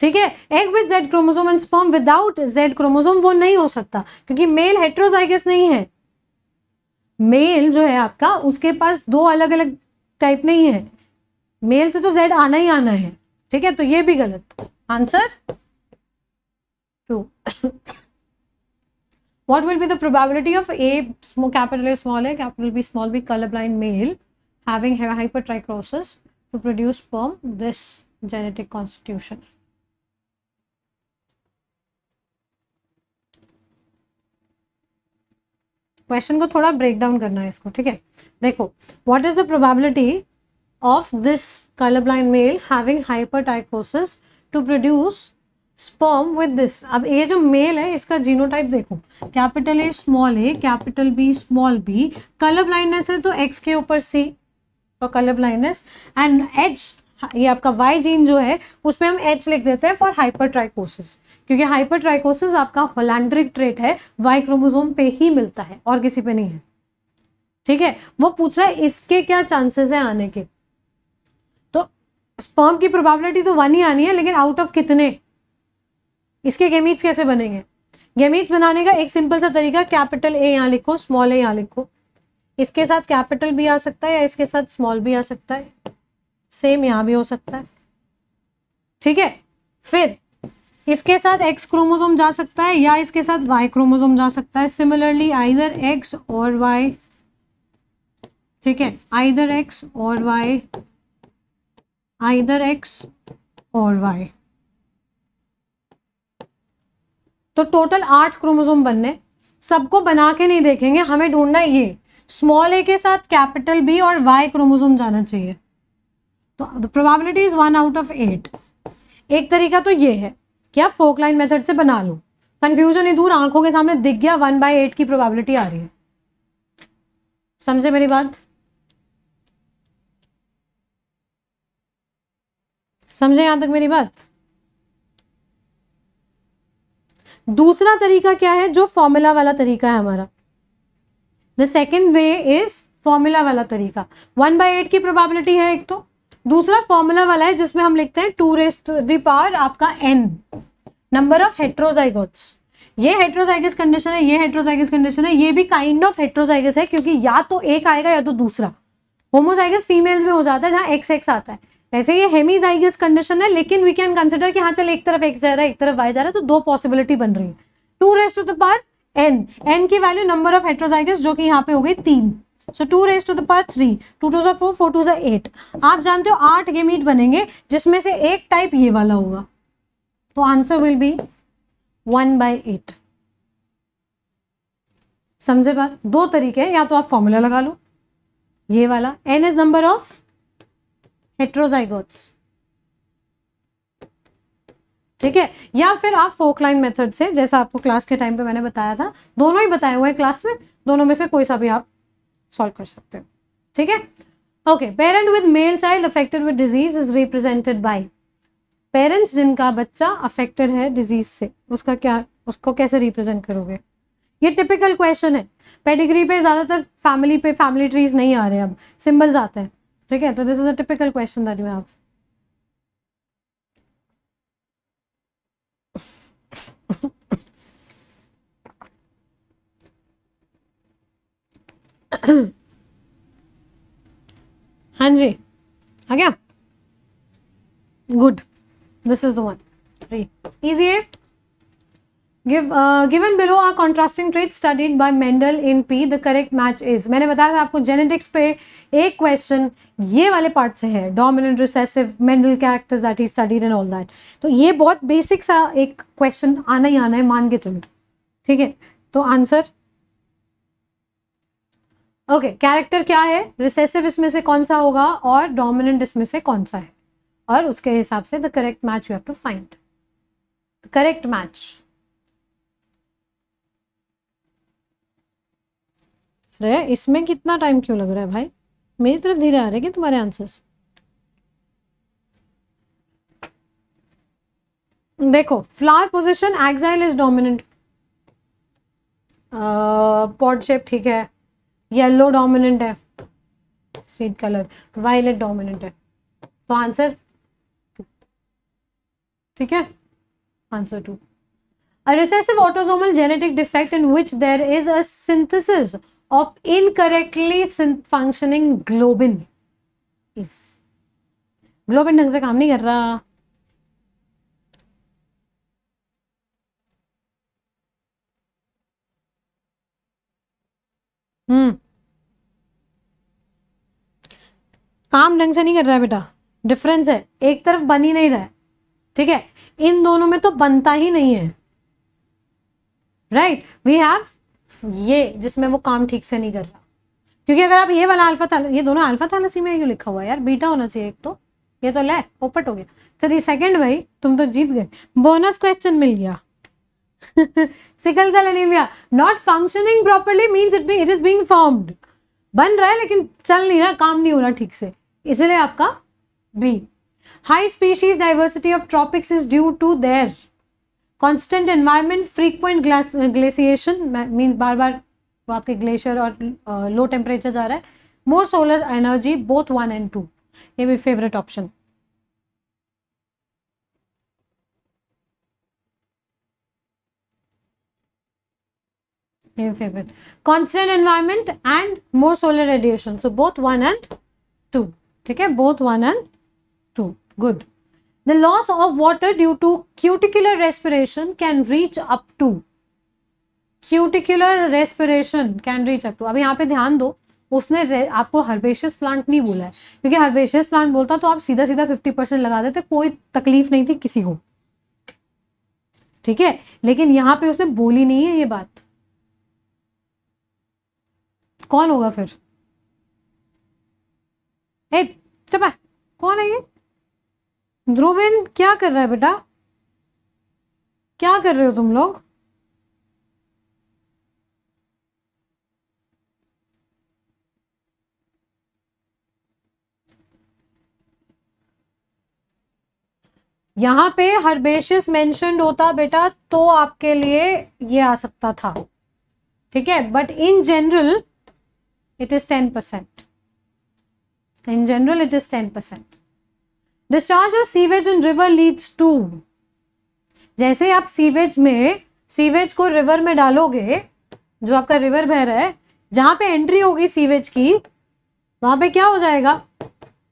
ठीक है egg with Z chromosome and sperm without Z chromosome वो नहीं हो सकता क्योंकि मेल हेट्रोजाइगस नहीं है मेल जो है आपका उसके पास दो अलग अलग टाइप नहीं है मेल से तो जेड आना ही आना है ठीक है तो ये भी गलत answer two what will be the probability of A capital A small है capital B small B colour blind male having hypertrichosis to produce form this genetic constitution question को थोड़ा ब्रेक डाउन करना है इसको ठीक है देखो what is the probability of this colorblind male having hypertychosis to produce sperm with this. ab ye jo male hai iska genotype dekho capital A small a capital B small b color blindness है तो X ke upar C for color blindness and H ये आपका Y gene जो है उसमें हम H लिख देते हैं फॉर हाइपरट्राइकोसिस क्योंकि हाइपरट्राइकोसिस आपका होलैंड्रिक ट्रेट है वाई क्रोमोजोम पे ही मिलता है और किसी पे नहीं है ठीक है वो पूछ रहा है इसके क्या चांसेस है आने के स्पर्म की प्रोबेबिलिटी तो वन ही आनी है लेकिन आउट ऑफ कितने इसके गेमीट्स कैसे बनेंगे गेमीट्स बनाने का एक सिंपल सा तरीका कैपिटल ए यहाँ लिखो स्मॉल ए यहाँ लिखो इसके साथ कैपिटल भी आ सकता है या इसके साथ स्मॉल भी आ सकता है सेम यहाँ भी हो सकता है ठीक है फिर इसके साथ एक्स क्रोमोजोम जा सकता है या इसके साथ वाई क्रोमोजोम जा सकता है सिमिलरली आइदर एक्स और वाई ठीक है आइदर एक्स और वाई आइदर एक्स और वाई तो टोटल आठ क्रोमोजोम बनने सबको बना के नहीं देखेंगे हमें ढूंढना ये स्मॉल ए के साथ कैपिटल बी और वाई क्रोमोजोम जाना चाहिए तो probability is one out of eight एक तरीका तो ये है कि आप फोक लाइन मेथड से बना लो कंफ्यूजन ही दूर आंखों के सामने दिख गया वन बाई एट की प्रोबेबिलिटी आ रही है समझे मेरी बात समझे यहां तक मेरी बात दूसरा तरीका क्या है जो फॉर्मूला वाला तरीका है हमारा the second way is formula वाला तरीका वन बाई एट की प्रोबेबिलिटी है एक तो दूसरा फॉर्मूला वाला है जिसमें हम लिखते हैं टू रेस दावर आपका एन नंबर ऑफ हेट्रोजाइगोट्स ये हेट्रोजाइगस कंडीशन है ये हेट्रोजाइगस कंडीशन है ये भी काइंड ऑफ हेट्रोजाइगस है क्योंकि या तो एक आएगा या तो दूसरा होमोजाइगस फीमेल्स में हो जाता है जहां एक्स एक्स आता है वैसे ये हेमीजाइगस कंडीशन है लेकिन वी कैन कंसिडर कि हाँ चल एक तरफ एक्स जा रहा है एक तरफ वाई जा रहा है तो दो पॉसिबिलिटी बन रही है two raise to the power n n की वैल्यू नंबर ऑफ हेट्रोजाइगस जो कि यहाँ पे हो गई तीन so two raise to the power three two two जो फोर फोर टू जो एट आप जानते हो आठ गेमीट बनेंगे जिसमें से एक टाइप ये वाला होगा तो answer will be one by eight समझे बात दो तरीके हैं या तो आप फॉर्मूला लगा लो ये वाला n is number of heterozygotes ठीक है या फिर आप फोक लाइन मेथड से जैसा आपको क्लास के टाइम पे मैंने बताया था दोनों ही बताए हुए हैं क्लास में दोनों में से कोई सा भी आप सॉल्व कर सकते हो ठीक है okay parent with male child affected with disease is represented by parents जिनका बच्चा अफेक्टेड है डिजीज से उसका क्या उसको कैसे रिप्रेजेंट करोगे ये टिपिकल क्वेश्चन है पेडिग्री पे ज़्यादातर फैमिली पे फैमिली ट्रीज नहीं आ रहे अब सिंबल्स आते हैं ठीक है तो this is a typical question that you have हाँ जी आ गया good this is the one three easy है given below are contrasting are studied by Mendel in pea the correct match is मैंने बताया था आपको जेनेटिक्स पे एक क्वेश्चन ये वाले पार्ट से है dominant recessive Mendel characters that he studied in all that तो ये बहुत बेसिक सा एक क्वेश्चन आना ही आना है मान के चलो ठीक है तो आंसर ओके कैरेक्टर क्या है रिसेसिव इसमें से कौन सा होगा और डोमिनेंट इसमें से कौन सा है और उसके हिसाब से the correct match you have to find correct match हैं इसमें कितना टाइम क्यों लग रहा है भाई मेरी तरफ धीरे आ रहे हैं तुम्हारे आंसर्स देखो flower position axial is dominant pod shape ठीक है येलो डोमिनेंट है स्वीट कलर वायलेट डोमिनेंट है तो आंसर ठीक है answer two a recessive autosomal genetic defect in which there is a synthesis of incorrectly functioning globin is globin ढंग से काम नहीं कर रहा हम्म काम ढंग से नहीं कर रहा है बेटा डिफरेंस है एक तरफ बन ही नहीं रहा है ठीक है इन दोनों में तो बनता ही नहीं है राइट वी हैव ये जिसमें वो काम ठीक से नहीं कर रहा क्योंकि अगर आप ये वाला अल्फा था ये दोनों अल्फा थैलासीमिया क्यों लिखा हुआ है यार बीटा होना चाहिए एक तो ये तो ले पोपट हो गया चलिए सेकंड भाई तुम तो जीत गए बोनस क्वेश्चन मिल गया sickle cell anaemia not functioning properly means it it is being formed बन रहा है लेकिन चल नहीं रहा काम नहीं हो रहा ठीक से इसलिए आपका B high species diversity of tropics is due to their constant environment frequent glaciation mean बार बार वो आपके ग्लेशियर और लो uh, टेम्परेचर जा रहा है more solar energy both one and two ये भी favourite option favourite constant environment and more solar radiation so both one and two ठीक है both one and two good The loss of water due to cuticular respiration can reach up to cuticular respiration can reach up to अब यहाँ पे ध्यान दो उसने आपको herbaceous plant नहीं बोला है क्योंकि हर्बेशियस प्लांट बोलता तो आप सीधा सीधा फिफ्टी परसेंट लगा देते कोई तकलीफ नहीं थी किसी को ठीक है लेकिन यहां पे उसने बोली नहीं है ये बात कौन होगा फिर ए चपा कौन है ये ध्रुविन क्या कर रहा है बेटा क्या कर रहे हो तुम लोग यहां पे हर बेसिस होता बेटा तो आपके लिए ये आ सकता था ठीक है but in general it is ten percent in general it is ten percent discharge of sewage in river leads to जैसे आप सीवेज में सीवेज को रिवर में डालोगे जो आपका रिवर बह रहा है जहां पे एंट्री होगी सीवेज की वहां पे क्या हो जाएगा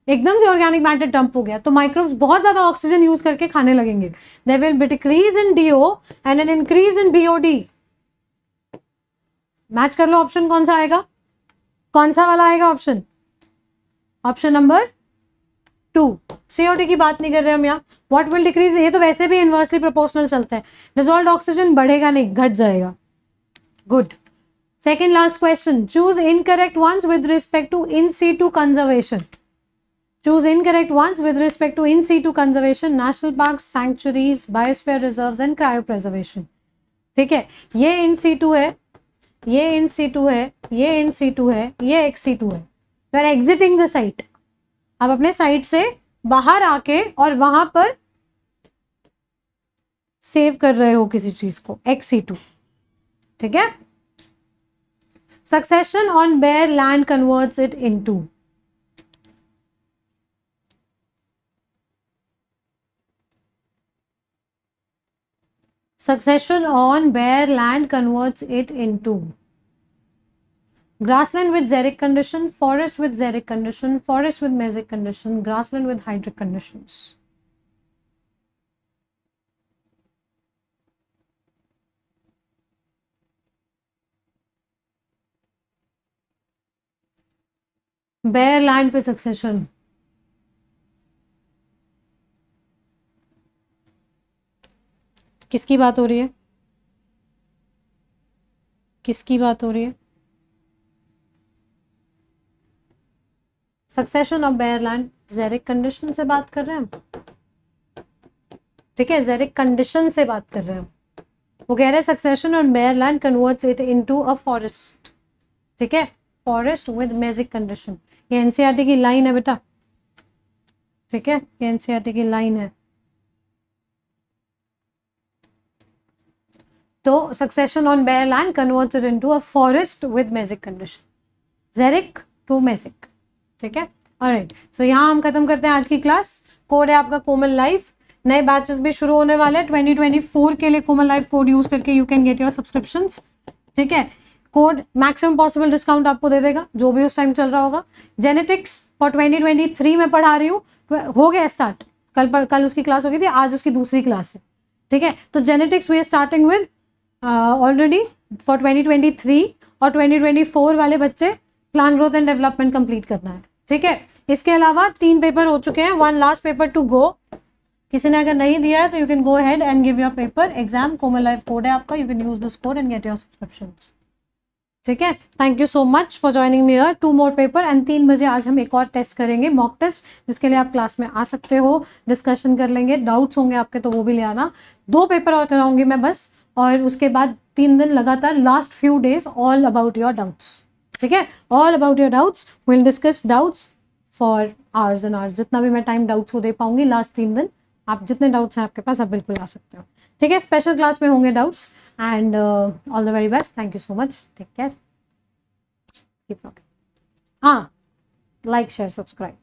एकदम से ऑर्गेनिक मैटर डंप हो गया तो माइक्रोब्स बहुत ज़्यादा ऑक्सीजन यूज करके खाने लगेंगे they will be decrease in DO and an increase in BOD match कर लो ऑप्शन कौन सा आएगा कौन सा वाला आएगा option option number two C की बात नहीं कर रहे हम यहाँ वॉट विल डिक्रीज ये तो वैसे भी इनवर्सली प्रोपोर्शनल चलता है डिजोल्ड ऑक्सीजन बढ़ेगा नहीं घट जाएगा good second last question choose incorrect ones with respect to in C to conservation choose incorrect ones with respect to in C to conservation national park sanctuaries biosphere reserve and cryopreservation ठीक है ये इन सी to है ये इन सी to है ये इन सी to है ये ex situ है वे आर एग्जिटिंग द साइट आप अपने साइट से बाहर आके और वहां पर सेव कर रहे हो किसी चीज को एक्स टू ठीक है succession on bare land converts it into succession on bare land converts it into grassland with xeric condition, forest with xeric condition, forest with mesic condition, grassland with hydric conditions. Bare land पे succession किसकी बात हो रही है किसकी बात हो रही है succession of bare land xeric condition से बात कर रहे हैं ठीक है जेरिक कंडीशन से बात कर रहे हैं वो कह रहे हैं succession on bare land converts it into a forest ठीक है फॉरेस्ट विद मेजिक कंडीशन ये एनसीईआरटी e की लाइन है बेटा ठीक है ये एनसीईआरटी e की लाइन है तो succession on bare land converts it into a forest with mesic condition xeric to mesic ठीक है राइट सो यहाँ हम खत्म करते हैं आज की क्लास कोड है आपका कोमल लाइफ नए बैचेस भी शुरू होने वाले हैं फोर के लिए कोमल लाइफ कोड यूज करके you can get your subscription ठीक है कोड मैक्सिमम पॉसिबल डिस्काउंट आपको दे देगा जो भी उस टाइम चल रहा होगा जेनेटिक्स फॉर थ्री में पढ़ा रही हूँ हो गया स्टार्ट कल पर कल उसकी क्लास हो गई थी आज उसकी दूसरी क्लास है ठीक है तो genetics we are starting with already for twenty twenty three और ट्वेंटी ट्वेंटी फोर वाले बच्चे plant growth and development complete करना है ठीक है इसके अलावा तीन पेपर हो चुके हैं one last paper to go किसी ने अगर नहीं दिया है तो you can go ahead and give your paper exam कोमल लाइफ कोड है आपका you can use the score and get your subscription ठीक है thank you so much for joining me यर टू मोर पेपर एंड तीन बजे आज हम एक और टेस्ट करेंगे मॉक टेस्ट जिसके लिए आप क्लास में आ सकते हो डिस्कशन कर लेंगे डाउट्स होंगे आपके तो वो भी ले आना दो पेपर और कराऊंगी मैं बस और उसके बाद तीन दिन लगातार last few days all about your doubts ठीक है all about your doubts will discuss doubts for hours and hours जितना भी मैं टाइम डाउट्स को दे पाऊंगी लास्ट तीन दिन आप जितने डाउट्स हैं आपके पास आप बिल्कुल आ सकते हो ठीक है स्पेशल क्लास में होंगे doubts and all the very best thank you so much take care हाँ लाइक शेयर सब्सक्राइब